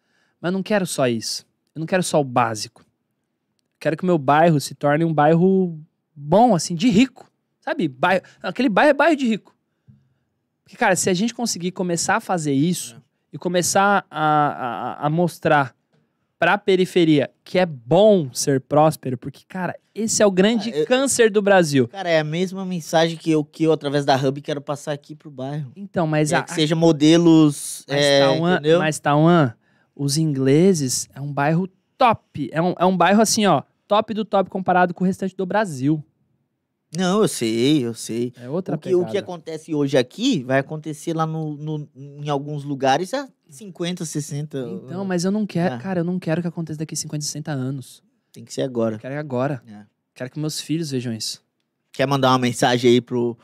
Mas eu não quero só isso. Eu não quero só o básico. quero que o meu bairro se torne um bairro bom, assim, de rico. Sabe? Bairro... Aquele bairro é bairro de rico. Porque, cara, se a gente conseguir começar a fazer isso é. e começar a, a, a mostrar para a periferia que é bom ser próspero, porque, cara, esse é o grande ah, eu, é câncer do Brasil. Cara, é a mesma mensagem que eu, que eu através da Hub, quero passar aqui pro bairro. Então, mas... É a, que seja modelos... Mas, tá é, mas Tauan, tá os ingleses é um bairro top. É um, é um bairro assim, ó, top do top comparado com o restante do Brasil. Não, eu sei, eu sei. É outra coisa. o que acontece hoje aqui vai acontecer lá no, no em alguns lugares há 50, 60 Então, mas eu não quero, é. cara, eu não quero que aconteça daqui 50, 60 anos. Tem que ser agora. Eu quero agora. É. Quero que meus filhos vejam isso. Quer mandar uma mensagem aí pro,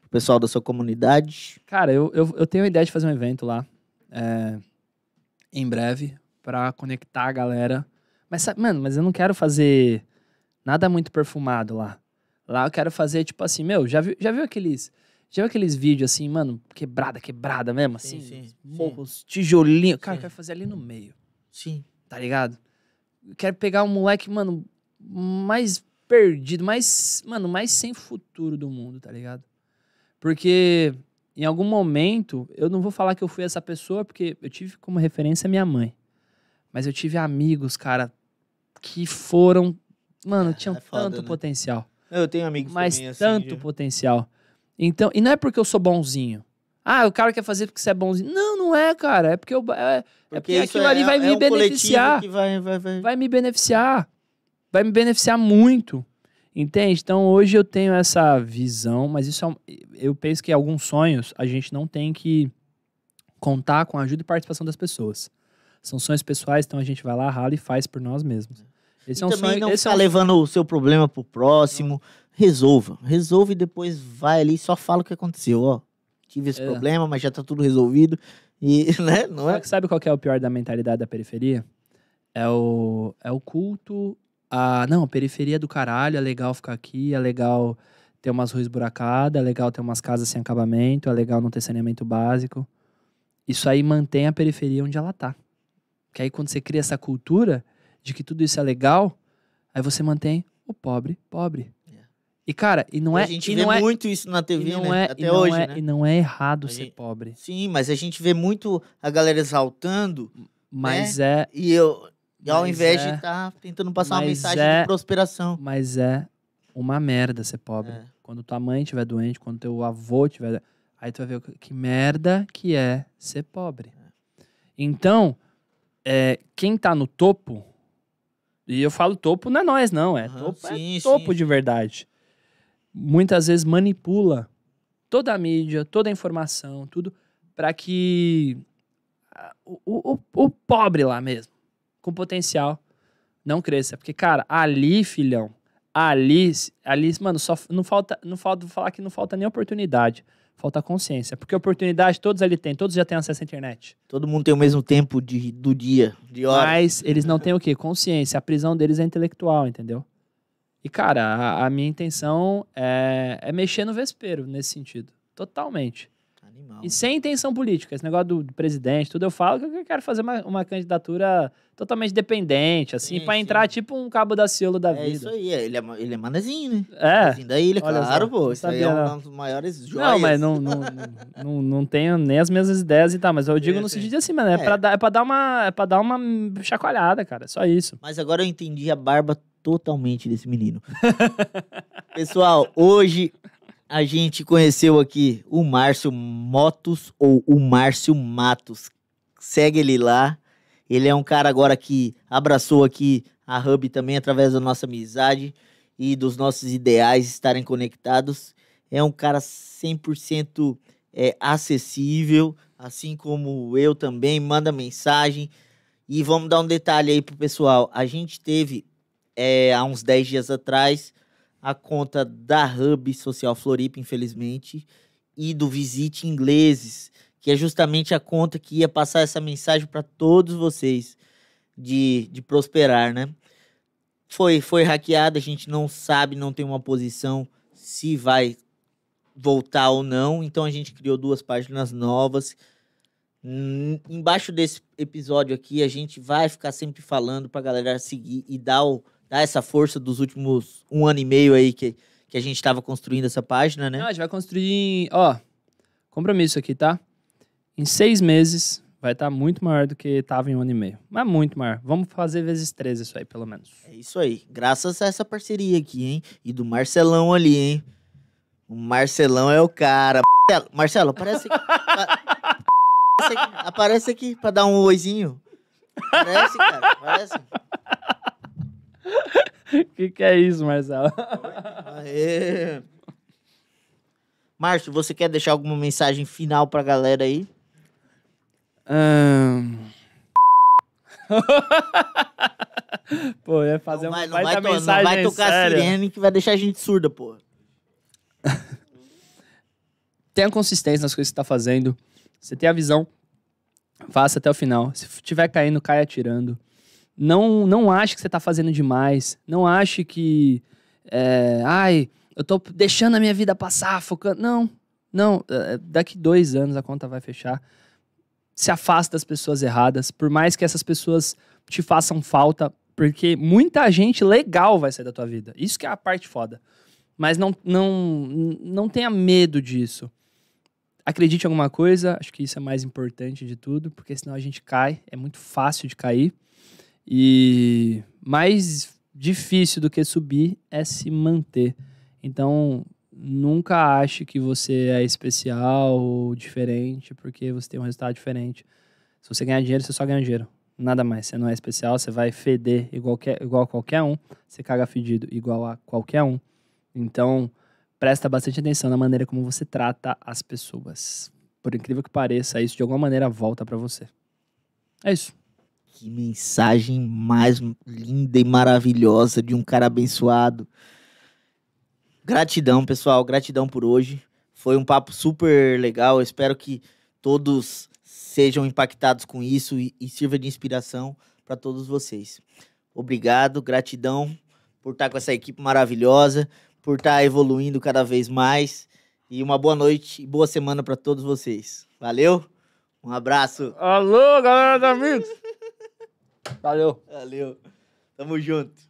pro pessoal da sua comunidade? Cara, eu, eu, eu tenho a ideia de fazer um evento lá. É, em breve para conectar a galera. Mas, mano, mas eu não quero fazer nada muito perfumado lá. Lá eu quero fazer, tipo assim, meu, já viu, já viu aqueles. Já viu aqueles vídeos assim, mano, quebrada, quebrada mesmo, assim? Sim, sim, morros, tijolinho. Cara, sim. eu quero fazer ali no meio. Sim. Tá ligado? Eu quero pegar um moleque, mano, mais perdido, mais, mano, mais sem futuro do mundo, tá ligado? Porque em algum momento, eu não vou falar que eu fui essa pessoa, porque eu tive como referência minha mãe. Mas eu tive amigos, cara, que foram. Mano, é, tinham é foda, tanto né? potencial. Eu tenho amigos Mas também, assim, tanto potencial. Então, e não é porque eu sou bonzinho. Ah, o cara quer fazer porque você é bonzinho. Não, não é, cara. É porque, eu, é, porque, é porque aquilo ali é vai me um é beneficiar. Vai, vai, vai. vai me beneficiar. Vai me beneficiar muito. Entende? Então hoje eu tenho essa visão, mas isso é um, eu penso que alguns sonhos a gente não tem que contar com a ajuda e participação das pessoas. São sonhos pessoais, então a gente vai lá, rala e faz por nós mesmos. Esse e é um também sonho, não é ficar é um... levando o seu problema pro próximo. Resolva. Resolve e depois vai ali e só fala o que aconteceu. Ó, tive esse é. problema, mas já está tudo resolvido. E, [LAUGHS] né, não é? Sabe qual é o pior da mentalidade da periferia? É o, é o culto a. Não, periferia é do caralho, é legal ficar aqui, é legal ter umas ruas buracadas, é legal ter umas casas sem acabamento, é legal não ter saneamento básico. Isso aí mantém a periferia onde ela tá. Que aí quando você cria essa cultura de que tudo isso é legal, aí você mantém o pobre pobre. É. E cara, e não é. A gente vê é, muito isso na TV, não né? é, até hoje. É, né? E não é errado a ser gente, pobre. Sim, mas a gente vê muito a galera exaltando. Mas né? é. E eu, e ao mas invés é... de estar tá tentando passar mas uma mensagem é... de prosperação. Mas é uma merda ser pobre. É. Quando tua mãe estiver doente, quando teu avô estiver. Aí tu vai ver que merda que é ser pobre. É. Então, é, quem tá no topo. E eu falo topo não é nós, não. É uhum, topo, é sim, topo sim. de verdade. Muitas vezes manipula toda a mídia, toda a informação, tudo, para que o, o, o pobre lá mesmo com potencial, não cresça. Porque, cara, ali, filhão, ali, ali mano, só não falta, não falta falar que não falta nem oportunidade. Falta consciência. Porque oportunidade todos ali têm, todos já têm acesso à internet. Todo mundo tem o mesmo tempo de, do dia, de hora. Mas eles não têm o quê? Consciência. A prisão deles é intelectual, entendeu? E, cara, a, a minha intenção é, é mexer no vespeiro nesse sentido. Totalmente. Animal. E né? sem intenção política. Esse negócio do, presidente, tudo eu falo que eu quero fazer uma, uma candidatura totalmente dependente, assim, para entrar tipo um cabo da ciolo da é vida. É isso aí, ele é, ele é, é manezinho, né? É. Assim, daí ele, Olha claro, só, pô. Isso aí é um dos maiores joias. Não, mas não, não, não, não tenho nem as mesmas ideias e tal, mas eu digo é, no sentido de assim, mano, é, é. para dar, é dar, uma, é pra dar uma chacoalhada, cara, só isso. Mas agora eu entendi a barba totalmente desse menino. [LAUGHS] Pessoal, hoje a gente conheceu aqui o Márcio Motos ou o Márcio Matos. Segue ele lá. Ele é um cara agora que abraçou aqui a Hub também através da nossa amizade e dos nossos ideais estarem conectados. É um cara 100% é, acessível, assim como eu também. Manda mensagem. E vamos dar um detalhe aí pro pessoal. A gente teve é, há uns 10 dias atrás a conta da Hub Social Floripa, infelizmente, e do Visite Ingleses, que é justamente a conta que ia passar essa mensagem para todos vocês de, de prosperar, né? Foi, foi hackeada, a gente não sabe, não tem uma posição se vai voltar ou não, então a gente criou duas páginas novas. Embaixo desse episódio aqui, a gente vai ficar sempre falando para a galera seguir e dar o dar essa força dos últimos um ano e meio aí que, que a gente estava construindo essa página, né? Não, a gente vai construir, ó, compromisso aqui, tá? Em seis meses vai estar tá muito maior do que estava em um ano e meio. Mas muito maior. Vamos fazer vezes três isso aí, pelo menos. É isso aí. Graças a essa parceria aqui, hein? E do Marcelão ali, hein? O Marcelão é o cara. Marcelo, aparece aqui. aparece aqui, para pra dar um oizinho. Aparece, cara. Aparece. O [LAUGHS] que, que é isso, Marcelo? Aê. Márcio, você quer deixar alguma mensagem final pra galera aí? Um... [LAUGHS] pô, ia fazer não vai, uma não vai, mensagem Não vai tocar séria. A sirene que vai deixar a gente surda, pô. [LAUGHS] Tenha consistência nas coisas que você tá fazendo. Você tem a visão, faça até o final. Se tiver caindo, caia atirando. Não, não ache que você está fazendo demais. Não ache que. É, ai, eu estou deixando a minha vida passar, focando. Não, não. É, é, daqui dois anos a conta vai fechar. Se afasta das pessoas erradas. Por mais que essas pessoas te façam falta, porque muita gente legal vai sair da tua vida. Isso que é a parte foda. Mas não, não, não tenha medo disso. Acredite em alguma coisa, acho que isso é mais importante de tudo, porque senão a gente cai, é muito fácil de cair. E mais difícil do que subir é se manter. Então, nunca ache que você é especial ou diferente porque você tem um resultado diferente. Se você ganhar dinheiro, você só ganha dinheiro. Nada mais. Você não é especial, você vai feder igual, que, igual a qualquer um, você caga fedido igual a qualquer um. Então, presta bastante atenção na maneira como você trata as pessoas. Por incrível que pareça, isso de alguma maneira volta para você. É isso. Que mensagem mais linda e maravilhosa de um cara abençoado. Gratidão, pessoal. Gratidão por hoje. Foi um papo super legal. Eu espero que todos sejam impactados com isso e, e sirva de inspiração para todos vocês. Obrigado, gratidão por estar tá com essa equipe maravilhosa, por estar tá evoluindo cada vez mais. E uma boa noite e boa semana para todos vocês. Valeu, um abraço. Alô, galera da Mix! Valeu. Valeu. Tamo junto.